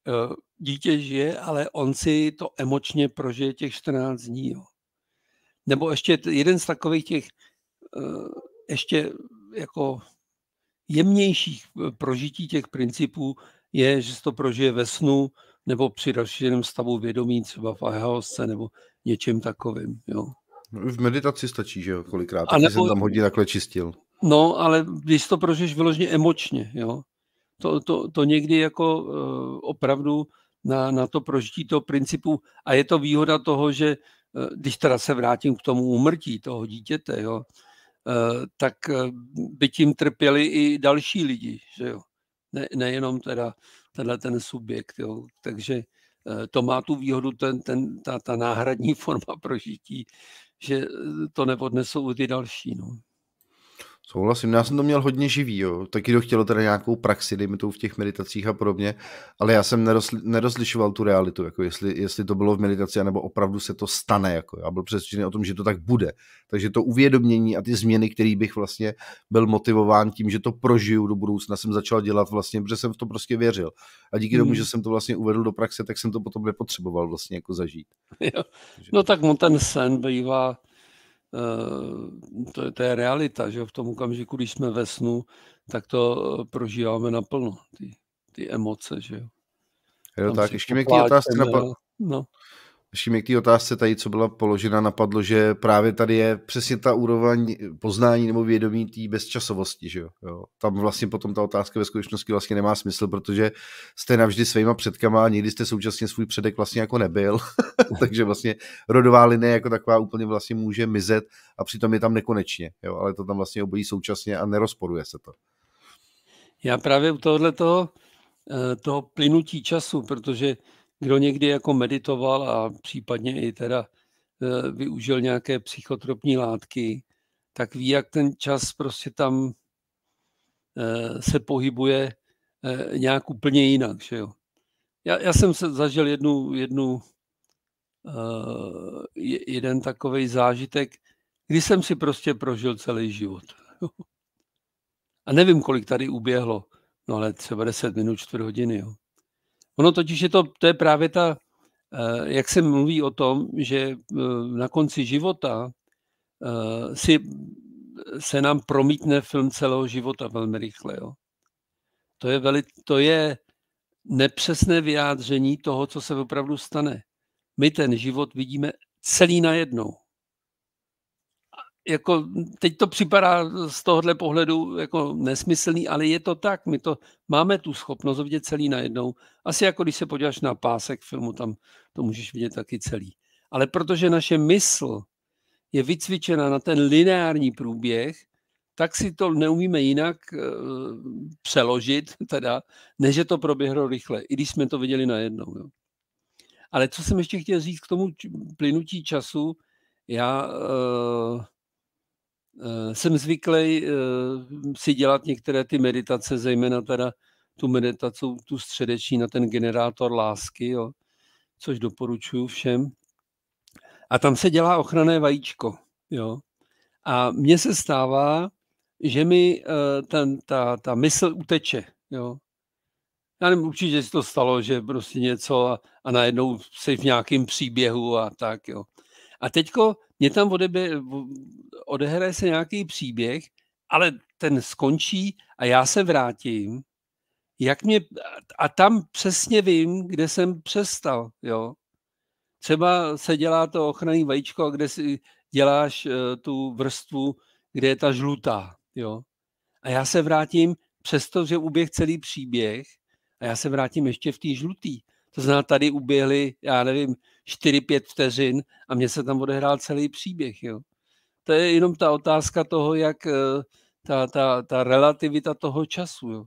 eh, dítě žije, ale on si to emočně prožije těch 14 dní. Jo. Nebo ještě jeden z takových těch ještě jako jemnějších eh, prožití těch principů je, že se to prožije ve snu nebo při rozšířeném stavu vědomí, třeba v ahaosce nebo něčem takovým. Jo. No, v meditaci stačí, že jo, kolikrát. A nebo, jsem tam hodně takhle čistil. No, ale když to prožiješ vyloženě emočně, jo. To, to, to někdy jako uh, opravdu na, na to prožití toho principu a je to výhoda toho, že uh, když teda se vrátím k tomu umrtí toho dítěte, jo, Eh, tak eh, by tím trpěli i další lidi, že jo. Ne, nejenom teda tenhle ten subjekt, jo. Takže eh, to má tu výhodu, ten, ten, ta, ta náhradní forma prožití, že to nepodnesou ty další. No. Souhlasím, já jsem to měl hodně živý, jo. taky to chtělo teda nějakou praxi, dejme to v těch meditacích a podobně, ale já jsem nerozli, nerozlišoval tu realitu, jako jestli, jestli to bylo v meditaci, nebo opravdu se to stane. Jako. Já byl přesvědčený o tom, že to tak bude. Takže to uvědomění a ty změny, které bych vlastně byl motivován tím, že to prožiju do budoucna, jsem začal dělat vlastně, protože jsem v to prostě věřil. A díky hmm. tomu, že jsem to vlastně uvedl do praxe, tak jsem to potom nepotřeboval vlastně jako zažít. Jo. No tak mu ten sen bývá Eh, to, je, to je realita, že v tom okamžiku, když jsme ve snu, tak to eh, prožíváme naplno, ty, ty emoce, že jo. Jo, tak ještě mě k té otázce napadlo. No. Vším, jak té otázce tady, co byla položena, napadlo, že právě tady je přesně ta úroveň poznání nebo vědomí té bezčasovosti. Že jo? jo? Tam vlastně potom ta otázka ve skutečnosti vlastně nemá smysl, protože jste navždy svýma předkama a nikdy jste současně svůj předek vlastně jako nebyl. Takže vlastně rodová linie jako taková úplně vlastně může mizet a přitom je tam nekonečně. Jo? Ale to tam vlastně obojí současně a nerozporuje se to. Já právě u tohohle toho, eh, toho plynutí času, protože kdo někdy jako meditoval a případně i teda e, využil nějaké psychotropní látky, tak ví, jak ten čas prostě tam e, se pohybuje e, nějak úplně jinak, že jo. Já, já jsem se zažil jednu, jednu, jeden takový zážitek, kdy jsem si prostě prožil celý život. A nevím, kolik tady uběhlo, no ale třeba 10 minut, čtvrt hodiny, jo. Ono totiž je to, to je právě ta, eh, jak se mluví o tom, že eh, na konci života eh, si, se nám promítne film celého života velmi rychle. Jo? To, je veli, to je nepřesné vyjádření toho, co se opravdu stane. My ten život vidíme celý najednou jako teď to připadá z tohohle pohledu jako nesmyslný, ale je to tak. My to máme tu schopnost vidět celý najednou. Asi jako když se podíváš na pásek filmu, tam to můžeš vidět taky celý. Ale protože naše mysl je vycvičena na ten lineární průběh, tak si to neumíme jinak e, přeložit, teda, než to proběhlo rychle, i když jsme to viděli najednou. Jo. Ale co jsem ještě chtěl říct k tomu plynutí času, já e, Eh, jsem zvyklý eh, si dělat některé ty meditace, zejména teda tu meditaci, tu středeční na ten generátor lásky, jo, což doporučuju všem. A tam se dělá ochranné vajíčko. Jo. A mně se stává, že mi eh, ten, ta, ta mysl uteče. Jo. Já nevím, určitě se to stalo, že prostě něco a, a najednou jsi v nějakém příběhu a tak. Jo. A teďko mě tam odebe, odehraje se nějaký příběh, ale ten skončí a já se vrátím. Jak mě, a tam přesně vím, kde jsem přestal. Jo. Třeba se dělá to ochranný vajíčko, kde si děláš eh, tu vrstvu, kde je ta žlutá. Jo. A já se vrátím, přestože uběh celý příběh, a já se vrátím ještě v té žlutý. To znamená, tady uběhly, já nevím, 4-5 vteřin a mně se tam odehrál celý příběh. Jo. To je jenom ta otázka toho, jak eh, ta, ta, ta relativita toho času. Jo.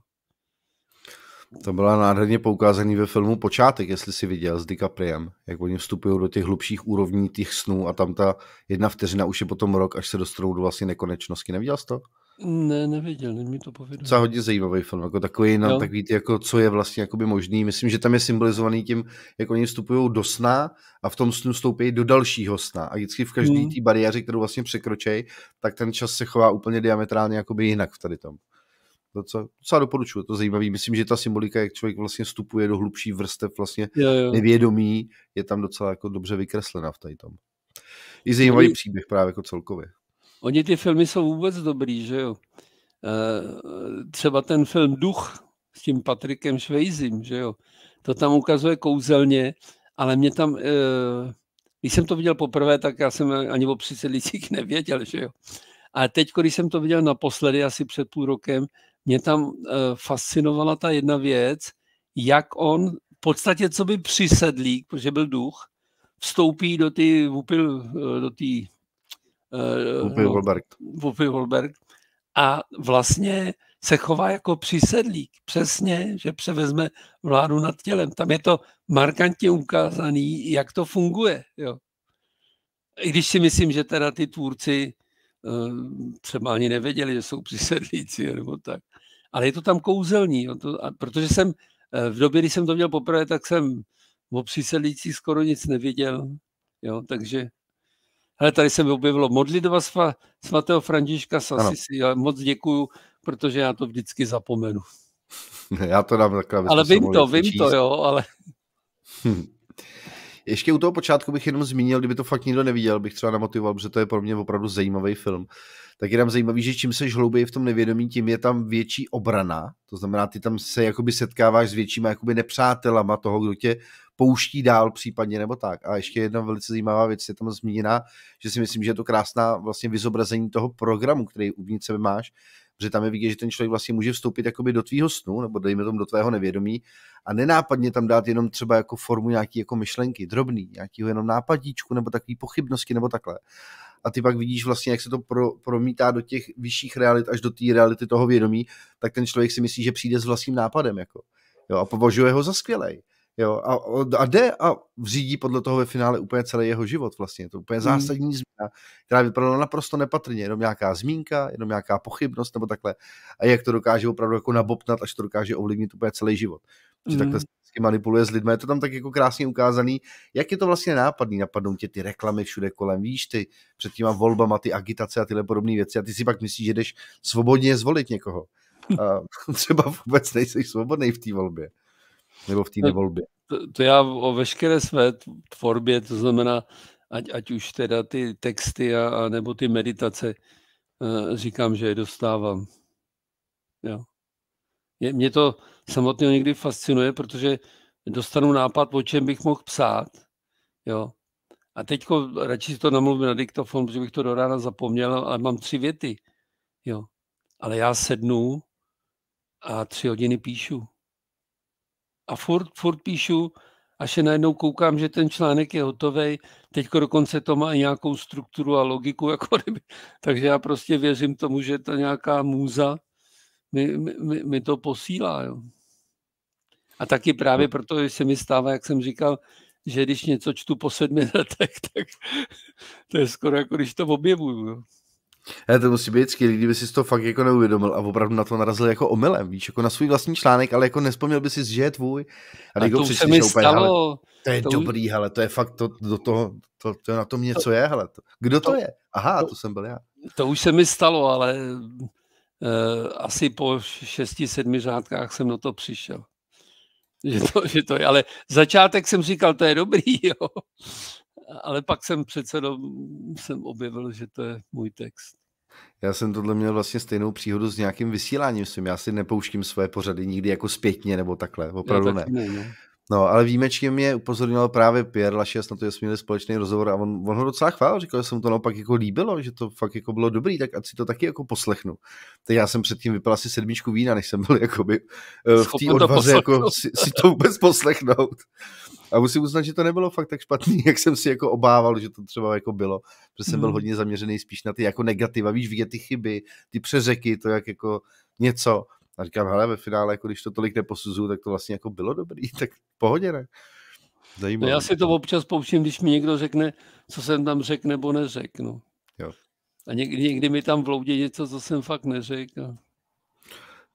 To byla nádherně poukázaný ve filmu Počátek, jestli si viděl s DiCapriem, jak oni vstupují do těch hlubších úrovní těch snů a tam ta jedna vteřina už je potom rok, až se dostanou do vlastně nekonečnosti. Neviděl jsi to? Ne, neviděl, není mi to povědomé. je hodně zajímavý film, jako takový, na, no, takový ty, jako, co je vlastně jakoby možný. Myslím, že tam je symbolizovaný tím, jak oni vstupují do sna a v tom snu vstoupí do dalšího sna. A vždycky v každé hmm. té bariéře, kterou vlastně překročej, tak ten čas se chová úplně diametrálně jakoby jinak v tady tom. To co, docela doporučuju, to zajímavý. Myslím, že ta symbolika, jak člověk vlastně vstupuje do hlubší vrstev vlastně jo, jo. nevědomí, je tam docela jako dobře vykreslena v tady tom. I zajímavý příběh právě jako celkově. Oni ty filmy jsou vůbec dobrý, že jo? Eh, třeba ten film Duch s tím Patrikem Švejzím, že jo? To tam ukazuje kouzelně, ale mě tam, eh, když jsem to viděl poprvé, tak já jsem ani o přisedlicích nevěděl, že jo? A teď, když jsem to viděl naposledy, asi před půl rokem, mě tam eh, fascinovala ta jedna věc, jak on v podstatě, co by přisedlík, protože byl duch, vstoupí do té do Eh, Vupy no, Wolberg. A vlastně se chová jako přísedlík. Přesně, že převezme vládu nad tělem. Tam je to markantně ukázaný, jak to funguje. Jo. I když si myslím, že teda ty tvůrci eh, třeba ani nevěděli, že jsou přísedlíci nebo tak. Ale je to tam kouzelní, jo. To, a protože jsem eh, v době, kdy jsem to měl poprvé, tak jsem o přísedlících skoro nic neviděl. Jo, takže ale tady se mi objevilo modlitba sv- svatého Františka z Asisi. Já moc děkuju, protože já to vždycky zapomenu. já to dám takhle. Ale vím to, vím číst. to, jo, ale... Hm. Ještě u toho počátku bych jenom zmínil, kdyby to fakt nikdo neviděl, bych třeba namotivoval, protože to je pro mě opravdu zajímavý film. Tak je tam zajímavý, že čím se hlouběji v tom nevědomí, tím je tam větší obrana. To znamená, ty tam se jakoby setkáváš s většíma jakoby nepřátelama toho, kdo tě pouští dál případně nebo tak. A ještě jedna velice zajímavá věc je tam zmíněna, že si myslím, že je to krásná vlastně vyzobrazení toho programu, který uvnitř sebe máš, že tam je vidět, že ten člověk vlastně může vstoupit jakoby do tvýho snu, nebo dejme tomu do tvého nevědomí a nenápadně tam dát jenom třeba jako formu nějaký jako myšlenky, drobný, nějakýho jenom nápadíčku nebo takový pochybnosti nebo takhle. A ty pak vidíš vlastně, jak se to pro, promítá do těch vyšších realit až do té reality toho vědomí, tak ten člověk si myslí, že přijde s vlastním nápadem. Jako. Jo, a považuje ho za skvělej. Jo, a, a jde a řídí podle toho ve finále úplně celý jeho život vlastně. Je to úplně hmm. zásadní hmm. změna, která vypadala naprosto nepatrně. Jenom nějaká zmínka, jenom nějaká pochybnost nebo takhle. A jak to dokáže opravdu jako nabobtnat, až to dokáže ovlivnit úplně celý život. Že hmm. takhle manipuluje s lidmi. Je to tam tak jako krásně ukázaný, jak je to vlastně nápadný. Napadnou tě ty reklamy všude kolem, víš, ty před těma volbama, ty agitace a tyhle podobné věci. A ty si pak myslíš, že jdeš svobodně zvolit někoho. A třeba vůbec nejsi svobodný v té volbě. Nebo v té nevolbě? To, to já o veškeré své tvorbě, to znamená, ať, ať už teda ty texty a, a nebo ty meditace, eh, říkám, že je dostávám. Jo. Je, mě to samotného někdy fascinuje, protože dostanu nápad, o čem bych mohl psát. Jo. A teď radši si to namluvím na diktofon, protože bych to do rána zapomněl, ale mám tři věty. Jo. Ale já sednu a tři hodiny píšu a furt, furt píšu, až je najednou koukám, že ten článek je hotový. Teď dokonce to má nějakou strukturu a logiku, jako kdyby. takže já prostě věřím tomu, že to nějaká můza mi, mi, mi to posílá. Jo. A taky právě no. proto, že se mi stává, jak jsem říkal, že když něco čtu po sedmi letech, tak to je skoro jako když to objevuju. Jo. Ne, to musí být skvělý, kdyby si to fakt jako neuvědomil a opravdu na to narazil jako omylem, víš, jako na svůj vlastní článek, ale jako nespomněl by si, že je tvůj. A, a to už se mi úplně, stalo. Hele, to je to dobrý, už... hele, to je fakt, to, do toho, to, to, na tom něco to, je, hele. To, kdo to, to je? Aha, to, to jsem byl já. To už se mi stalo, ale uh, asi po šesti, sedmi řádkách jsem na to přišel. Že to, že to je, ale začátek jsem říkal, to je dobrý, jo. Ale pak jsem přece jsem objevil, že to je můj text. Já jsem tohle měl vlastně stejnou příhodu s nějakým vysíláním svým. Já si nepouštím svoje pořady nikdy jako zpětně nebo takhle, no, opravdu ne. ne, ne. No. no, ale výjimečně mě upozornil právě Pierre Lašias na to, že jsme měli společný rozhovor a on, on ho docela chválil, říkal, že se mu to naopak jako líbilo, že to fakt jako bylo dobrý, tak ať si to taky jako poslechnu. Tak já jsem předtím vypil asi sedmičku vína, než jsem byl jakoby eh, v té odvaze, jako si, si, to vůbec poslechnout. A musím uznat, že to nebylo fakt tak špatný, jak jsem si jako obával, že to třeba jako bylo. Protože jsem byl hmm. hodně zaměřený spíš na ty jako negativa, víš, vidět ty chyby, ty přeřeky, to jak jako něco. A říkám, hele, ve finále, jako když to tolik neposuzuju, tak to vlastně jako bylo dobrý, tak pohodě, ne? Zajímavé. No já si to občas pouštím, když mi někdo řekne, co jsem tam řekl nebo neřekl. No. Jo. A někdy, někdy mi tam vloudí něco, co jsem fakt neřekl.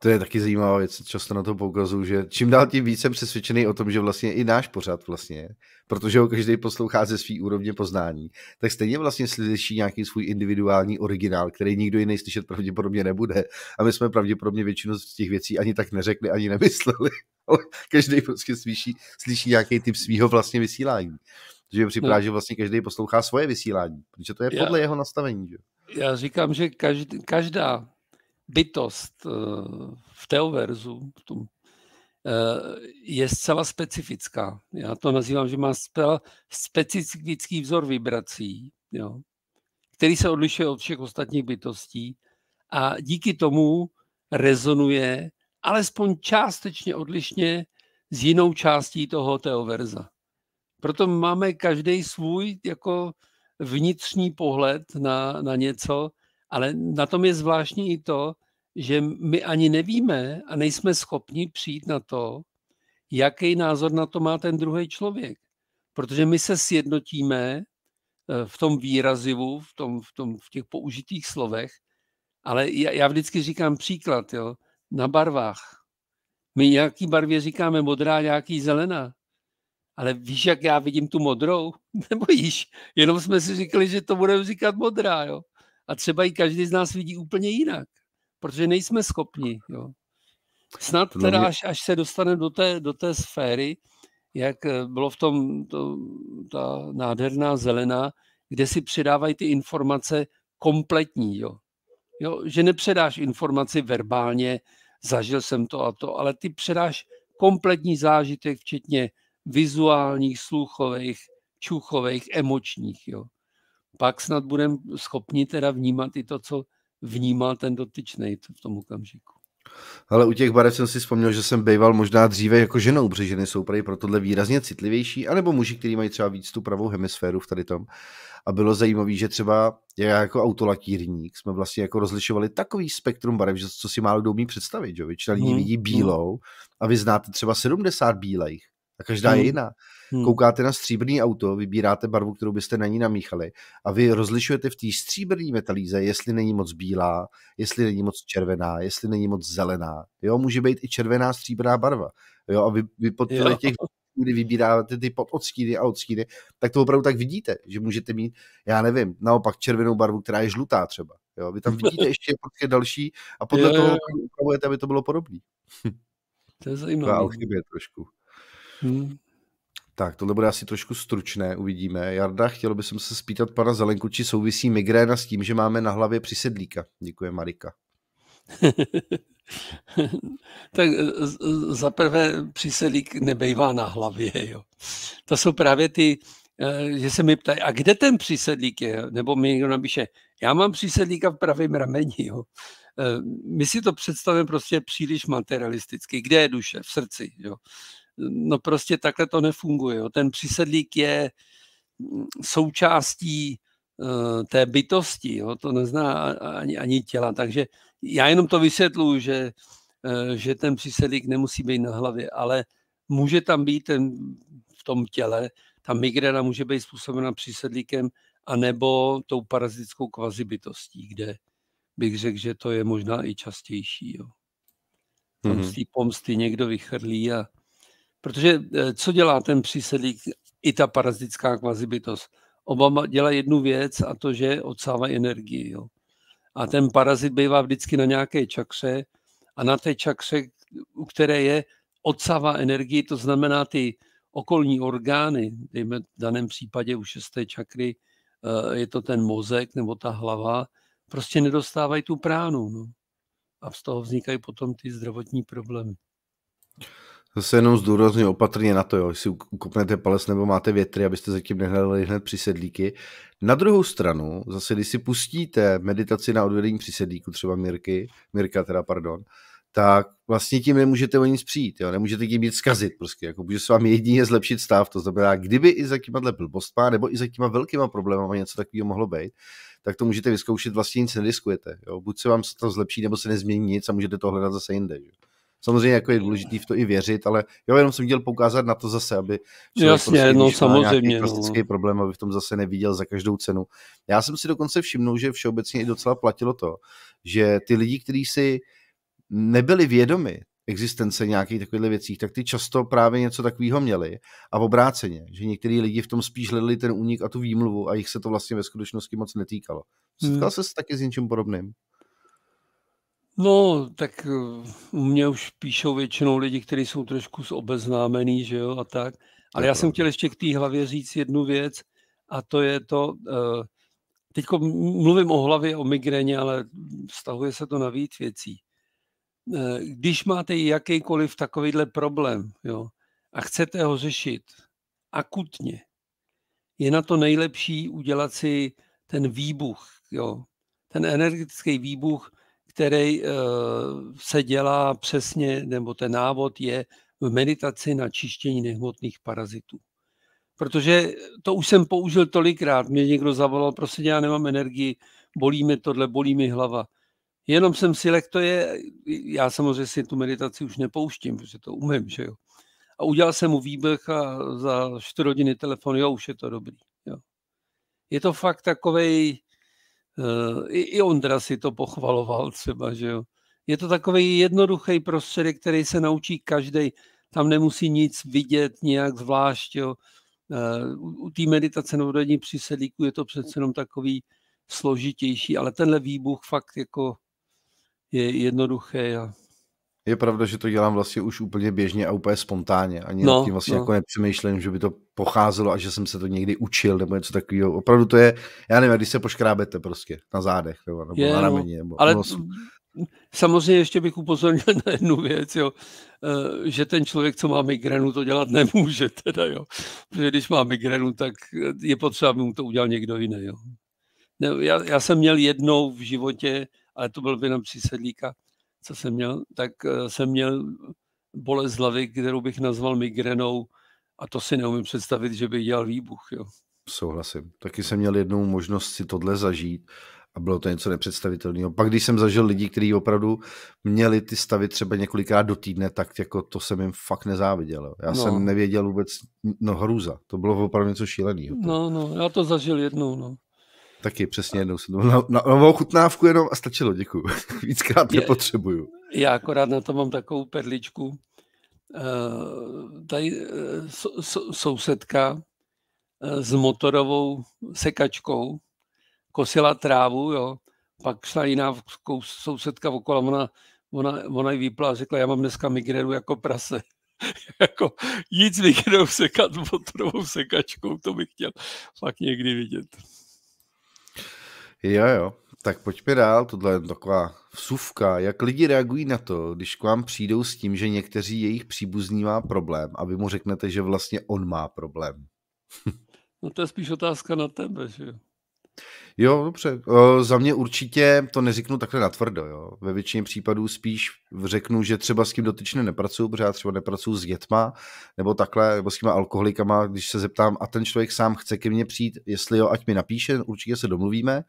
To je taky zajímavá věc, často na to poukazuju, že čím dál tím víc jsem přesvědčený o tom, že vlastně i náš pořad vlastně, protože ho každý poslouchá ze svý úrovně poznání, tak stejně vlastně slyší nějaký svůj individuální originál, který nikdo jiný slyšet pravděpodobně nebude. A my jsme pravděpodobně většinu z těch věcí ani tak neřekli, ani nemysleli. Ale každý prostě slyší, slyší nějaký typ svého vlastně vysílání. Že mi připadá, no. že vlastně každý poslouchá svoje vysílání, protože to je podle Já. jeho nastavení. Že? Já říkám, že každá bytost eh, v teoverzu, v tom, eh, je zcela specifická. Já to nazývám, že má zcela specifický vzor vibrací, jo, který se odlišuje od všech ostatních bytostí a díky tomu rezonuje alespoň částečně odlišně s jinou částí toho teoverza. Proto máme každý svůj jako vnitřní pohled na, na něco, ale na tom je zvláštní i to, že my ani nevíme a nejsme schopni přijít na to, jaký názor na to má ten druhý člověk. Protože my se sjednotíme eh, v tom výrazivu, v, tom, v, tom, v těch použitých slovech, ale já, já vždycky říkám příklad, jo, na barvách. My nějaký barvě říkáme modrá, nějaký zelená. Ale víš, jak já vidím tu modrou? Nebo jíš? jenom jsme si říkali, že to budeme říkat modrá, jo a třeba i každý z nás vidí úplně jinak, protože nejsme schopni. Jo. Snad no teda až, až se dostaneme do té, do té sféry, jak eh, bylo v tom to, ta nádherná zelená, kde si předávají ty informace kompletní. Jo. Jo, že nepředáš informaci verbálně, zažil jsem to a to, ale ty předáš kompletní zážitek, včetně vizuálních, sluchových, čuchových, emočních. Jo pak snad budeme schopni teda vnímat i to, co vnímal ten dotyčný v tom okamžiku. Ale u těch barev jsem si vzpomněl, že jsem býval možná dříve jako ženou, protože ženy jsou prý pro tohle výrazně citlivější, anebo muži, kteří mají třeba víc tu pravou hemisféru v tady tom. A bylo zajímavé, že třeba já jako autolakírník jsme vlastně jako rozlišovali takový spektrum barev, že co si málo kdo umí představit. Že? Většina lidí hmm. vidí hmm. bílou a vy znáte třeba 70 bílejch a každá hmm. je jiná hmm. koukáte na stříbrný auto, vybíráte barvu, kterou byste na ní namíchali a vy rozlišujete v té stříbrné metalíze, jestli není moc bílá, jestli není moc červená, jestli není moc zelená. Jo, může být i červená stříbrná barva. Jo, a vy, vy podle těch kdy vybíráte ty odstíny a odstíny, tak to opravdu tak vidíte, že můžete mít, já nevím, naopak červenou barvu, která je žlutá třeba. Jo, vy tam vidíte ještě je další a podle jo, toho upravujete, aby to bylo podobné. To je zajímavé. To trošku. Hmm. Tak, tohle bude asi trošku stručné, uvidíme. Jarda, chtěl bych se spýtat pana Zelenku, či souvisí migréna s tím, že máme na hlavě přisedlíka. Děkuje Marika. tak eh, za prvé přisedlík nebejvá na hlavě. Jo. To jsou právě ty, eh, že se mi ptají, a kde ten přisedlík je? Nebo mi někdo napíše, já mám přisedlíka v pravém rameni. Jo. Eh, my si to představujeme prostě příliš materialisticky. Kde je duše? V srdci. Jo. No prostě takhle to nefunguje. Jo. Ten přísedlík je mm, součástí uh, té bytosti, jo. to nezná ani, ani těla. Takže já jenom to vysvětluji, že, uh, že ten přísedlík nemusí být na hlavě, ale může tam být ten, v tom těle, ta migrena může být způsobena přísedlíkem anebo tou parazitickou kvazibytostí, kde bych řekl, že to je možná i častější. Jo. Tam mm-hmm. z té pomsty někdo vychrlí a Protože eh, co dělá ten přísedlík i ta parazitická kvazibytost? Oba dělá jednu věc a to, že odsává energii. Jo? A ten parazit bývá vždycky na nějaké čakře a na té čakře, u které je, odsává energii, to znamená ty okolní orgány, dejme v daném případě u šesté čakry, eh, je to ten mozek nebo ta hlava, prostě nedostávají tu pránu. No. A z toho vznikají potom ty zdravotní problémy. Zase jenom zdůrazně opatrně na to, jo, jestli ukopnete pales nebo máte větry, abyste zatím nehledali hned přisedlíky. Na druhou stranu, zase když si pustíte meditaci na odvedení přisedlíku, třeba Mirky, Mirka teda, pardon, tak vlastně tím nemůžete o nic přijít, jo? nemůžete tím nic zkazit prostě, jako může se vám jedině zlepšit stav, to znamená, kdyby i za těma blbostma nebo i za těma velkýma problémama něco takového mohlo být, tak to můžete vyzkoušet, vlastně nic nediskujete, jo? buď se vám to zlepší, nebo se nezmění nic a můžete to hledat zase jinde. Jo? Samozřejmě jako je důležité v to i věřit, ale jo, jenom jsem chtěl poukázat na to zase, aby Jasně, prostě, no, samozřejmě, nějaký no. problém, aby v tom zase neviděl za každou cenu. Já jsem si dokonce všimnul, že všeobecně i docela platilo to, že ty lidi, kteří si nebyli vědomi existence nějakých takových věcí, tak ty často právě něco takového měli a obráceně, že některý lidi v tom spíš hledali ten únik a tu výmluvu a jich se to vlastně ve skutečnosti moc netýkalo. Hmm. Setkal hmm. se taky s něčím podobným? No, tak eh, u mě už píšou většinou lidi, kteří jsou trošku zobeznámený, že jo, a tak. Ale já jako jsem chtěl ještě k té hlavě říct jednu věc, a to je to, eh, teď mluvím o hlavě, o migréně, ale vztahuje se to na víc věcí. Eh, když máte jakýkoliv takovýhle problém jo, a chcete ho řešit akutně, je na to nejlepší udělat si ten výbuch, jo, ten energetický výbuch, který eh, se dělá přesně, nebo ten návod je v meditaci na čištění nehmotných parazitů. Protože to už jsem použil tolikrát, mě někdo zavolal, prostě já nemám energii, bolí mi tohle, bolí mi hlava. Jenom jsem si lek, to je, já samozřejmě si tu meditaci už nepouštím, protože to umím, že jo. A udělal jsem mu výběh a za čtyři hodiny telefon, jo, už je to dobrý. Jo. Je to fakt takovej, Eh, I, I Ondra si to pochvaloval třeba, že jo. Je to takový jednoduchý prostředek, který se naučí každý. Tam nemusí nic vidět nějak zvlášť. Jo. Eh, u, u té meditace novodení přísedlíku je to přece jenom takový složitější, ale tenhle výbuch fakt jako je jednoduchý a je pravda, že to dělám vlastně už úplně běžně a úplně spontánně. Ani no, tím vlastně no. jako nepřemýšlím, že by to pocházelo a že jsem se to někdy učil nebo něco takového. Opravdu to je, já nevím, když se poškrábete prostě na zádech nebo, nebo je, na no. rameni. Nebo ale nosu. samozřejmě ještě bych upozornil na jednu věc, jo, eh, že ten člověk, co má migrénu, to dělat nemůže teda, jo. Protože když má migrénu, tak je potřeba, aby mu to udělal někdo jiný, jo. já, já jsem měl jednou v životě, ale to byl jenom přísedlíka, co jsem měl, tak eh, jsem měl bolest hlavy, kterou bych nazval migrenou a to si neumím představit, že by dělal výbuch. Jo. Souhlasím. Taky jsem měl jednou možnost si tohle zažít a bylo to něco nepředstavitelného. Pak, když jsem zažil lidi, kteří opravdu měli ty stavy třeba několikrát do týdne, tak jako to jsem jim fakt nezáviděl. Já no. jsem nevěděl vůbec, no hrůza, to bylo opravdu něco šíleného. No, no, já to zažil jednou, no. Taky přesně jednou jsem na, na novou chutnávku jenom a stačilo, děkuji. Víckrát nepotřebuju. Já akorát na to mám takovou perličku. Eh, tady eh, sousedka eh, s motorovou sekačkou kosila trávu, jo. Pak šla jiná sousedka okolo, ona, ona, ona ji vypla a řekla, já mám dneska migrénu jako prase. jako jít s sekat motorovou sekačkou, to bych chtěl fakt někdy vidět. Jo, jo. Tak pojďme dál, tohle je taková vsuvka. Jak lidi reagují na to, když k vám přijdou s tím, že někteří jejich příbuzní má problém a vy mu řeknete, že vlastně on má problém? no to je spíš otázka na tebe, že jo? Jo, dobře. O, eh, za mě určitě to neřeknu takhle natvrdo. Jo. Ve většině případů spíš řeknu, že třeba s kým dotyčně nepracuju, protože já třeba nepracuju s dětma, nebo takhle, nebo s těma alkoholikama, když se zeptám a ten člověk sám chce ke mně přijít, jestli jo, ať mi napíše, určitě se domluvíme.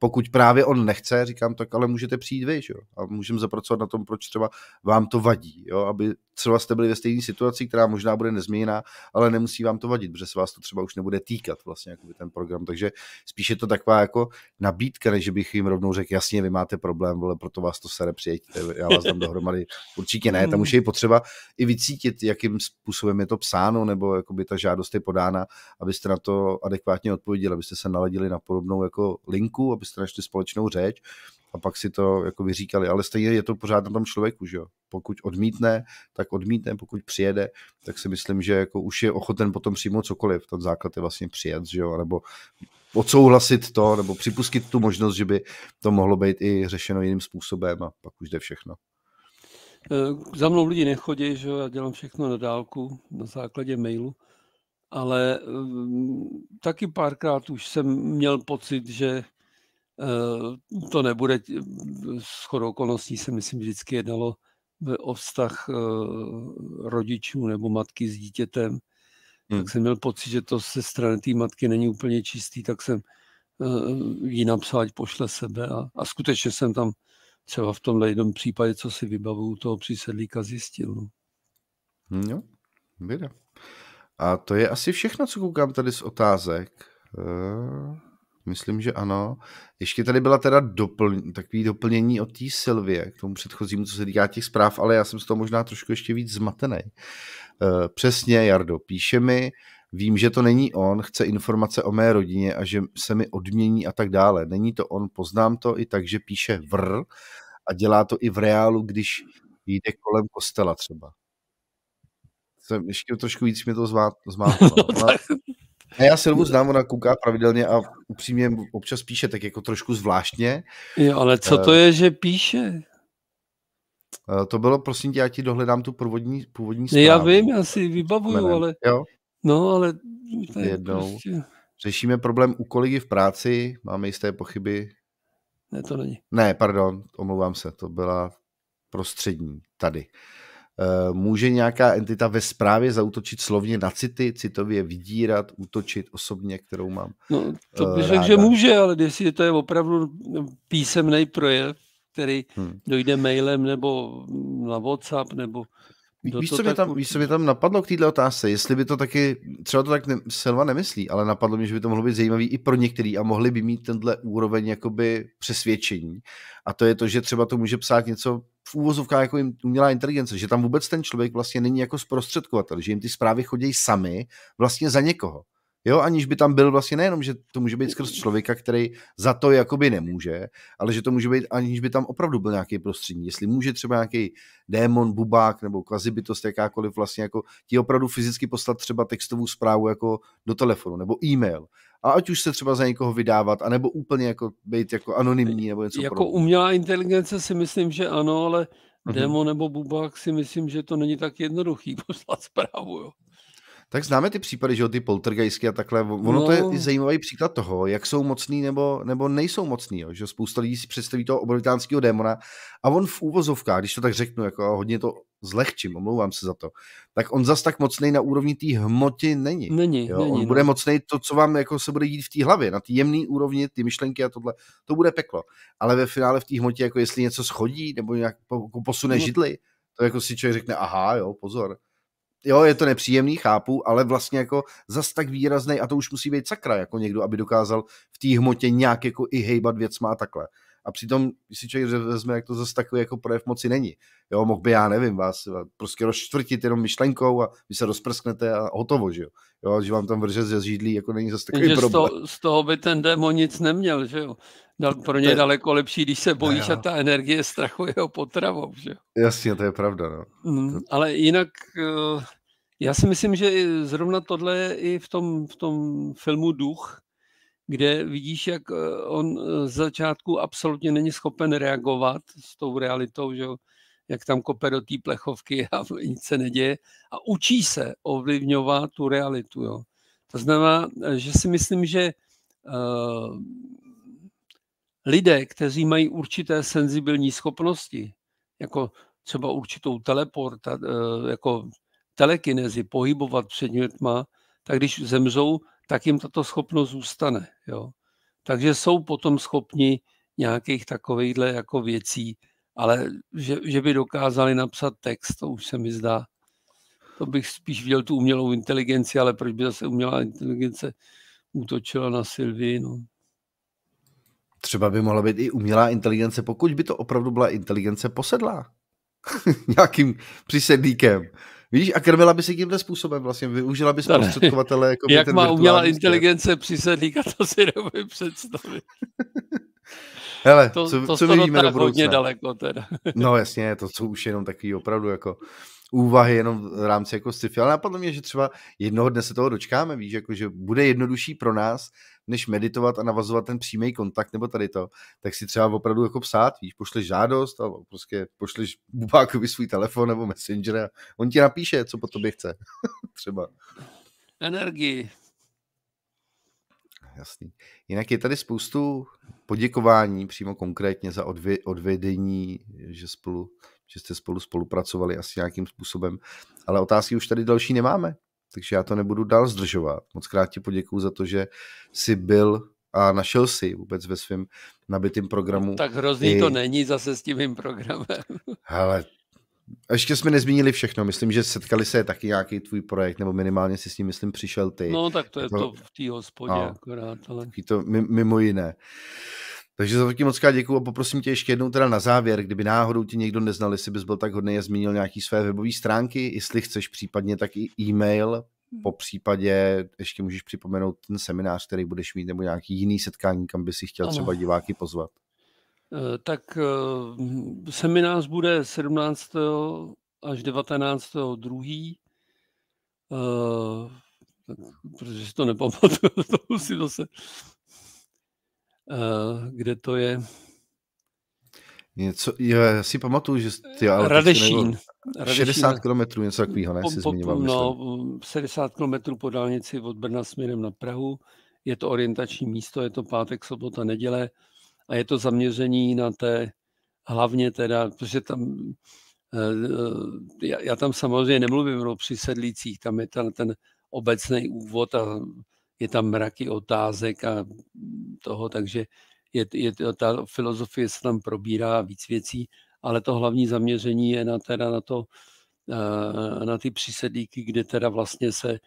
Pokud právě on nechce, říkám tak, ale můžete přijít vy, jo, a můžeme zapracovat na tom, proč třeba vám to vadí, jo, aby třeba jste byli ve stejné situaci, která možná bude nezměněná, ale nemusí vám to vadit, protože se vás to třeba už nebude týkat vlastně jakoby ten program. Takže spíše to taková jako nabídka, než bych jim rovnou řekl, jasně, vy máte problém, ale proto vás to sere přijeďte, já vás dám dohromady. Určitě ne, tam hmm. už je potřeba i vycítit, jakým způsobem je to psáno, nebo jakoby ta žádost je podána, abyste na to adekvátně odpověděli, abyste se naladili na podobnou jako linku, abyste našli společnou řeč a pak si to jako vyříkali, ale stejně je to pořád na tom člověku, že jo? Pokud odmítne, tak odmítne, pokud přijede, tak si myslím, že jako už je ochoten potom přijmout cokoliv, ten základ je vlastně přijat, že jo, nebo odsouhlasit to, nebo připustit tu možnost, že by to mohlo být i řešeno jiným způsobem a pak už jde všechno. Eh, za mnou lidi nechodí, že já dělám všechno na dálku, na základě mailu, ale eh, taky párkrát už jsem měl pocit, že Eh, to nebude, shodou okolností se myslím vždycky jednalo o vztah eh, rodičů nebo matky s dítětem, hmm. tak jsem měl pocit, že to se strany té matky není úplně čistý, tak jsem eh, jí napsal, ať pošle sebe a, a skutečně jsem tam třeba v tomhle jednom případě, co si vybavuju, toho přísedlíka zjistil. No. no A to je asi všechno, co koukám tady z otázek. Myslím, že ano. Ještě tady byla teda dopl- takový doplnění od té Silvie k tomu předchozímu, co se týká těch zpráv, ale já jsem z toho možná trošku ještě víc zmatený. Eh, přesně, Jardo, píše mi, vím, že to není on, chce informace o mé rodině a že se mi odmění a tak dále. Není to on, poznám to i tak, že píše vr a dělá to i v reálu, když jde kolem kostela třeba. ještě trošku víc mě to zmátlo. No, a já Silvu znám, ona kouká pravidelně a upřímně občas píše tak jako trošku zvláštně. Jo, ale co to eh, je, že píše? Eh, to bylo, prosím tě, já ti dohledám tu původní, původní zprávu. Já vím, já si vybavuju, Menem. ale... Jo? No, ale... Tady Jednou. Prostě... Řešíme problém u kolegy v práci, máme jisté pochyby. Ne, to není. Ne, pardon, omlouvám se, to byla prostřední tady. Eh, může nějaká entita ve správě zautočit slovně na city, citově vydírat, útočit osobně, kterou mám? No, to eh, bych řekl, že může, ale jestli to je opravdu písemný projev, který hmm. dojde mailem nebo na WhatsApp nebo víš, co mě, tam, víš, co mě tam napadlo k této otázce? Jestli by to taky, třeba to tak ne, Selva nemyslí, ale napadlo mě, že by to mohlo být zajímavý i pro některý a mohli by mít tenhle úroveň jakoby přesvědčení. A to je to, že třeba to může psát něco v úvozovkách jako umělá inteligence, že tam vůbec ten člověk vlastně není jako zprostředkovatel, že jim ty zprávy chodí sami vlastně za někoho jo, aniž by tam byl vlastně nejenom, že to může být skrz člověka, který za to jakoby nemůže, ale že to může být, aniž by tam opravdu byl nějaký prostřední. Jestli může třeba nějaký démon, bubák nebo kvazibytost jakákoliv vlastně jako ti opravdu fyzicky poslat třeba textovou zprávu jako do telefonu nebo e-mail a ať už se třeba za někoho vydávat, anebo úplně jako být jako anonymní nebo něco Jako podobného. umělá inteligence si myslím, že ano, ale uh-huh. Mhm. demo nebo bubák si myslím, že to není tak jednoduchý poslat zprávu. Jo tak známe ty případy, že jo, ty poltergeisty a takhle. Ono no. to je no. i zajímavý příklad toho, jak jsou mocný nebo, nebo nejsou mocný. Jo, že spousta lidí si představí toho obrovitánského démona a on v úvozovkách, když to tak řeknu, jako hodně to zlehčím, omlouvám se za to, tak on zas tak mocný na úrovni té hmoty není. Není, jo? není. On no. bude mocný to, co vám jako se bude dít v té hlavě, na té jemné úrovni, ty myšlenky a tohle, to bude peklo. Ale ve finále v té hmotě, jako jestli něco schodí nebo nějak jako, posune no. židli, to jako si člověk řekne, aha, jo, pozor jo, je to nepříjemný, chápu, ale vlastně jako zas tak výrazný a to už musí být sakra, jako někdo, aby dokázal v té hmotě nějak jako i hejbat věcma a takhle. A přitom, když si člověk vezme, jak to zase takový jako projev moci není. Jo, mohl by, já nevím, vás prostě rozčtvrtit jenom myšlenkou a vy se rozprsknete a hotovo, že jo. jo že vám tam vrže ze židlí, jako není zase takový že problém. Z toho, z toho by ten démon nic neměl, že jo. Dal, pro ně je... daleko lepší, když se bojíš no, a ta energie strachu jeho potravou, že jo. Jasně, to je pravda, no. Mm, ale jinak... Eh, já si myslím, že zrovna tohle je i v tom, v tom filmu Duch, kde vidíš, jak eh, on eh, z začátku absolutně není schopen reagovat s tou realitou, že jak tam kope do té plechovky a nic se neděje. A učí se ovlivňovat tu realitu. Jo. To znamená, eh, že si myslím, že uh, lidé, kteří mají určité senzibilní schopnosti, jako třeba určitou teleport, jako telekinezi, pohybovat předmětma, tak když zemřou, tak jim tato schopnost zůstane. Jo? Takže jsou potom schopni nějakých takovýchhle jako věcí, ale že, že by dokázali napsat text, to už se mi zdá. To bych spíš viděl tu umělou inteligenci, ale proč by zase umělá inteligence útočila na Sylvii, no. Třeba by mohla být i umělá inteligence, pokud by to opravdu byla inteligence posedlá. Nějakým přisedlíkem. Víš, a krmila by si tímhle způsobem vlastně, využila by zprostředkovatele. Jako Jak má umělá inteligence přisedlíka, to si nebudu představit. Hele, to, co, to co vidíme do budoucna? hodně daleko teda. no jasně, to jsou už jenom takový opravdu jako úvahy jenom v rámci jako sci-fi, ale napadlo mě, že třeba jednoho dne se toho dočkáme, víš, jako, že bude jednodušší pro nás, než meditovat a navazovat ten přímý kontakt nebo tady to, tak si třeba opravdu jako psát, víš, pošleš žádost a prostě pošleš Bubákovi svůj telefon nebo messenger a on ti napíše, co po tobě chce, třeba. Energii. Jasný. Jinak je tady spoustu poděkování přímo konkrétně za odvě- odvedení, že spolu že jste spolu spolupracovali asi nějakým způsobem. Ale otázky už tady další nemáme, takže já to nebudu dál zdržovat. Moc krát ti poděkuju za to, že jsi byl a našel si vůbec ve svém nabitém programu. No, tak hrozný I... to není zase s tím programem. Ale ještě jsme nezmínili všechno. Myslím, že setkali se taky nějaký tvůj projekt, nebo minimálně si s ním, myslím, přišel ty. No, tak to je to, to v té hospodě no, akorát. Ale... To mimo jiné. Takže za taky moc děkuji a poprosím tě ještě jednou teda na závěr, kdyby náhodou ti někdo neznal, jestli bys byl tak hodný a zmínil nějaký své webové stránky, jestli chceš případně tak i e-mail, hm. po případě ještě můžeš připomenout ten seminář, který budeš mít, nebo nějaký jiný setkání, kam by si chtěl ano. třeba diváky pozvat. Eh, tak eh, seminář bude 17. až 19. 2. Uh, protože si to nepamatuju, to musím zase Eh, kde to je? Něco, já si pamatuju, že ty, ale Radešín. Radešín. 60 km, něco takového, ne? Po, zmiňoval, no, 60 km po dálnici od Brna směrem na Prahu. Je to orientační místo, je to pátek, sobota, neděle a je to zaměření na té, hlavně teda, protože tam, eh, eh, já, já tam samozřejmě nemluvím o přisedlících, tam je ten, ten obecný úvod a je tam mraky otázek a toho, takže je, je, ta filozofie se tam probírá víc věcí, ale to hlavní zaměření je na, teda na, to, eh, na ty přísedlíky, kde teda vlastně se eh,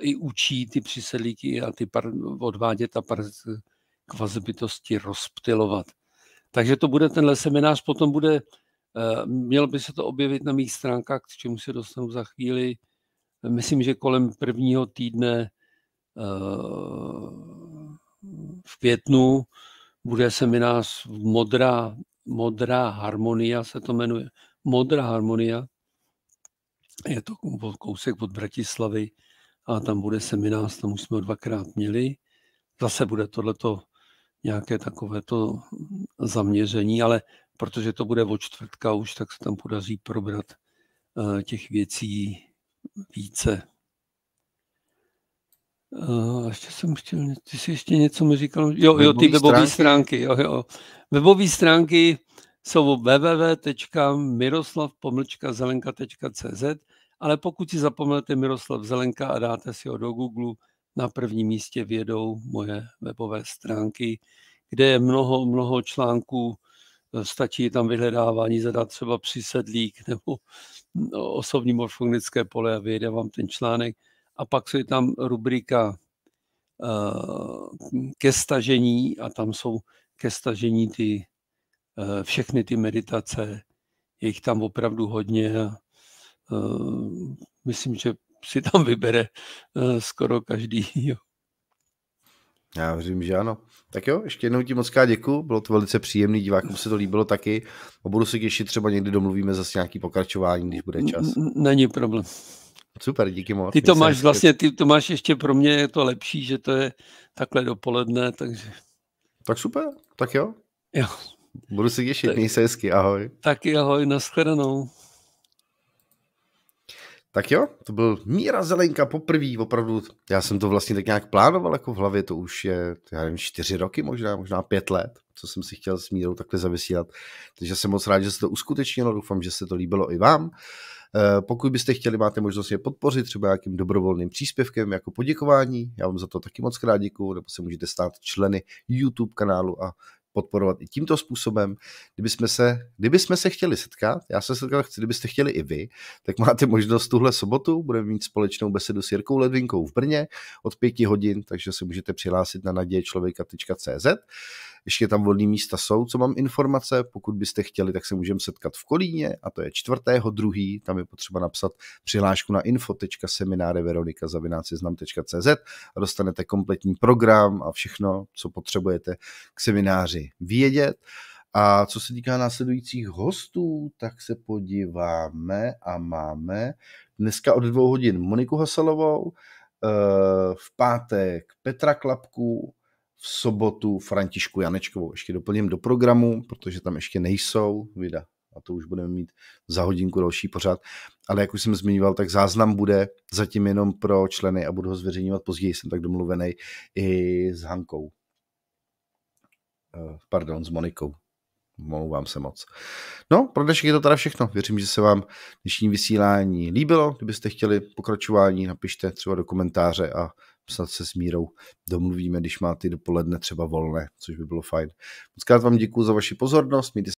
i učí ty přísedlíky a ty par, odvádět a par kvazbytosti rozptilovat. Takže to bude tenhle seminář, potom bude, eh, mělo by se to objevit na mých stránkách, k čemu se dostanu za chvíli. Myslím, že kolem prvního týdne Eh, v květnu bude seminář Modrá, Modrá harmonia, se to jmenuje. Modrá harmonia, je to kousek od Bratislavy a tam bude seminář, tam už jsme ho dvakrát měli. Zase bude tohleto nějaké takovéto zaměření, ale protože to bude od čtvrtka už, tak se tam podaří probrat eh, těch věcí více. Uh, ještě jsem chtěl, ty jsi ještě něco mi říkal, jo, webový jo, ty webové stránky. stránky, jo, jo. Webové stránky jsou www.miroslavpomlčkazelenka.cz, ale pokud si zapomenete Miroslav Zelenka a dáte si ho do Google, na prvním místě vědou moje webové stránky, kde je mnoho, mnoho článků, eh, stačí tam vyhledávání, zadat třeba přisedlík nebo mm, osobní morfognické pole a vyjde vám ten článek a pak je tam rubrika eh, ke stažení a tam jsou ke stažení ty, eh, všechny ty meditace. Je jich tam opravdu hodně a eh, myslím, že si tam vybere skoro každý. Jo. Já věřím, že ano. Tak jo, ještě jednou ti moc děkuji. bylo to velice příjemný, divákům se to líbilo taky a budu se těšit, třeba někdy domluvíme zase nějaký pokračování, když bude čas. Není problém. Super, díky moc. Ty to máš jsem... vlastně, ty to máš ještě pro mě je to lepší, že to je takhle dopoledne, takže... Tak super, tak jo. Jo. Budu se těšit, tak, měj se hezky, ahoj. Taky ahoj, nashledanou. Tak jo, to byl Míra Zelenka poprvé, opravdu, já jsem to vlastně tak nějak plánoval jako v hlavě, to už je, já nevím, čtyři roky možná, možná pět let, co jsem si chtěl s Mírou takhle zavysílat, takže jsem moc rád, že se to uskutečnilo, doufám, že se to líbilo i vám. Uh, Eh, pokud byste chtěli, máte možnost je podpořit třeba nějakým dobrovolným příspěvkem jako poděkování. Já vám za to taky moc krát děkuju, nebo se můžete stát členy YouTube kanálu a podporovat i tímto způsobem. Kdyby jsme se, kdyby jsme se chtěli setkat, já se setkal, chci, kdybyste chtěli i vy, tak máte možnost tuhle sobotu, budeme mít společnou besedu s Jirkou Ledvinkou v Brně od pěti hodin, takže se můžete přihlásit na naděječlověka.cz. Ještě tam volné místa jsou, co mám informace. Pokud byste chtěli, tak se můžeme setkat v Kolíně a to je čtvrtého druhý, Tam je potřeba napsat přihlášku na info.semináreveronikazavináceznam.cz a dostanete kompletní program a všechno, co potřebujete k semináři vědět. A co se týká následujících hostů, tak se podíváme a máme dneska od dvou hodin Moniku Hasalovou, eh, v pátek Petra Klapku, v sobotu Františku Janečkovou. Ještě doplním do programu, protože tam ještě nejsou videa a to už budeme mít za hodinku další pořád. Ale jak už jsem zmiňoval, tak záznam bude zatím jenom pro členy a budu ho zveřejňovat později, jsem tak domluvený i s Hankou. Eh, pardon, s Monikou. Mluvám se moc. No, pro dnešek je to teda všechno. Věřím, že se vám dnešní vysílání líbilo. Kdybyste chtěli pokračování, napište třeba do komentáře a snad se s Mírou domluvíme, když má ty dopoledne třeba volné, což by bylo fajn. Moc krát vám děkuji za vaši pozornost, mějte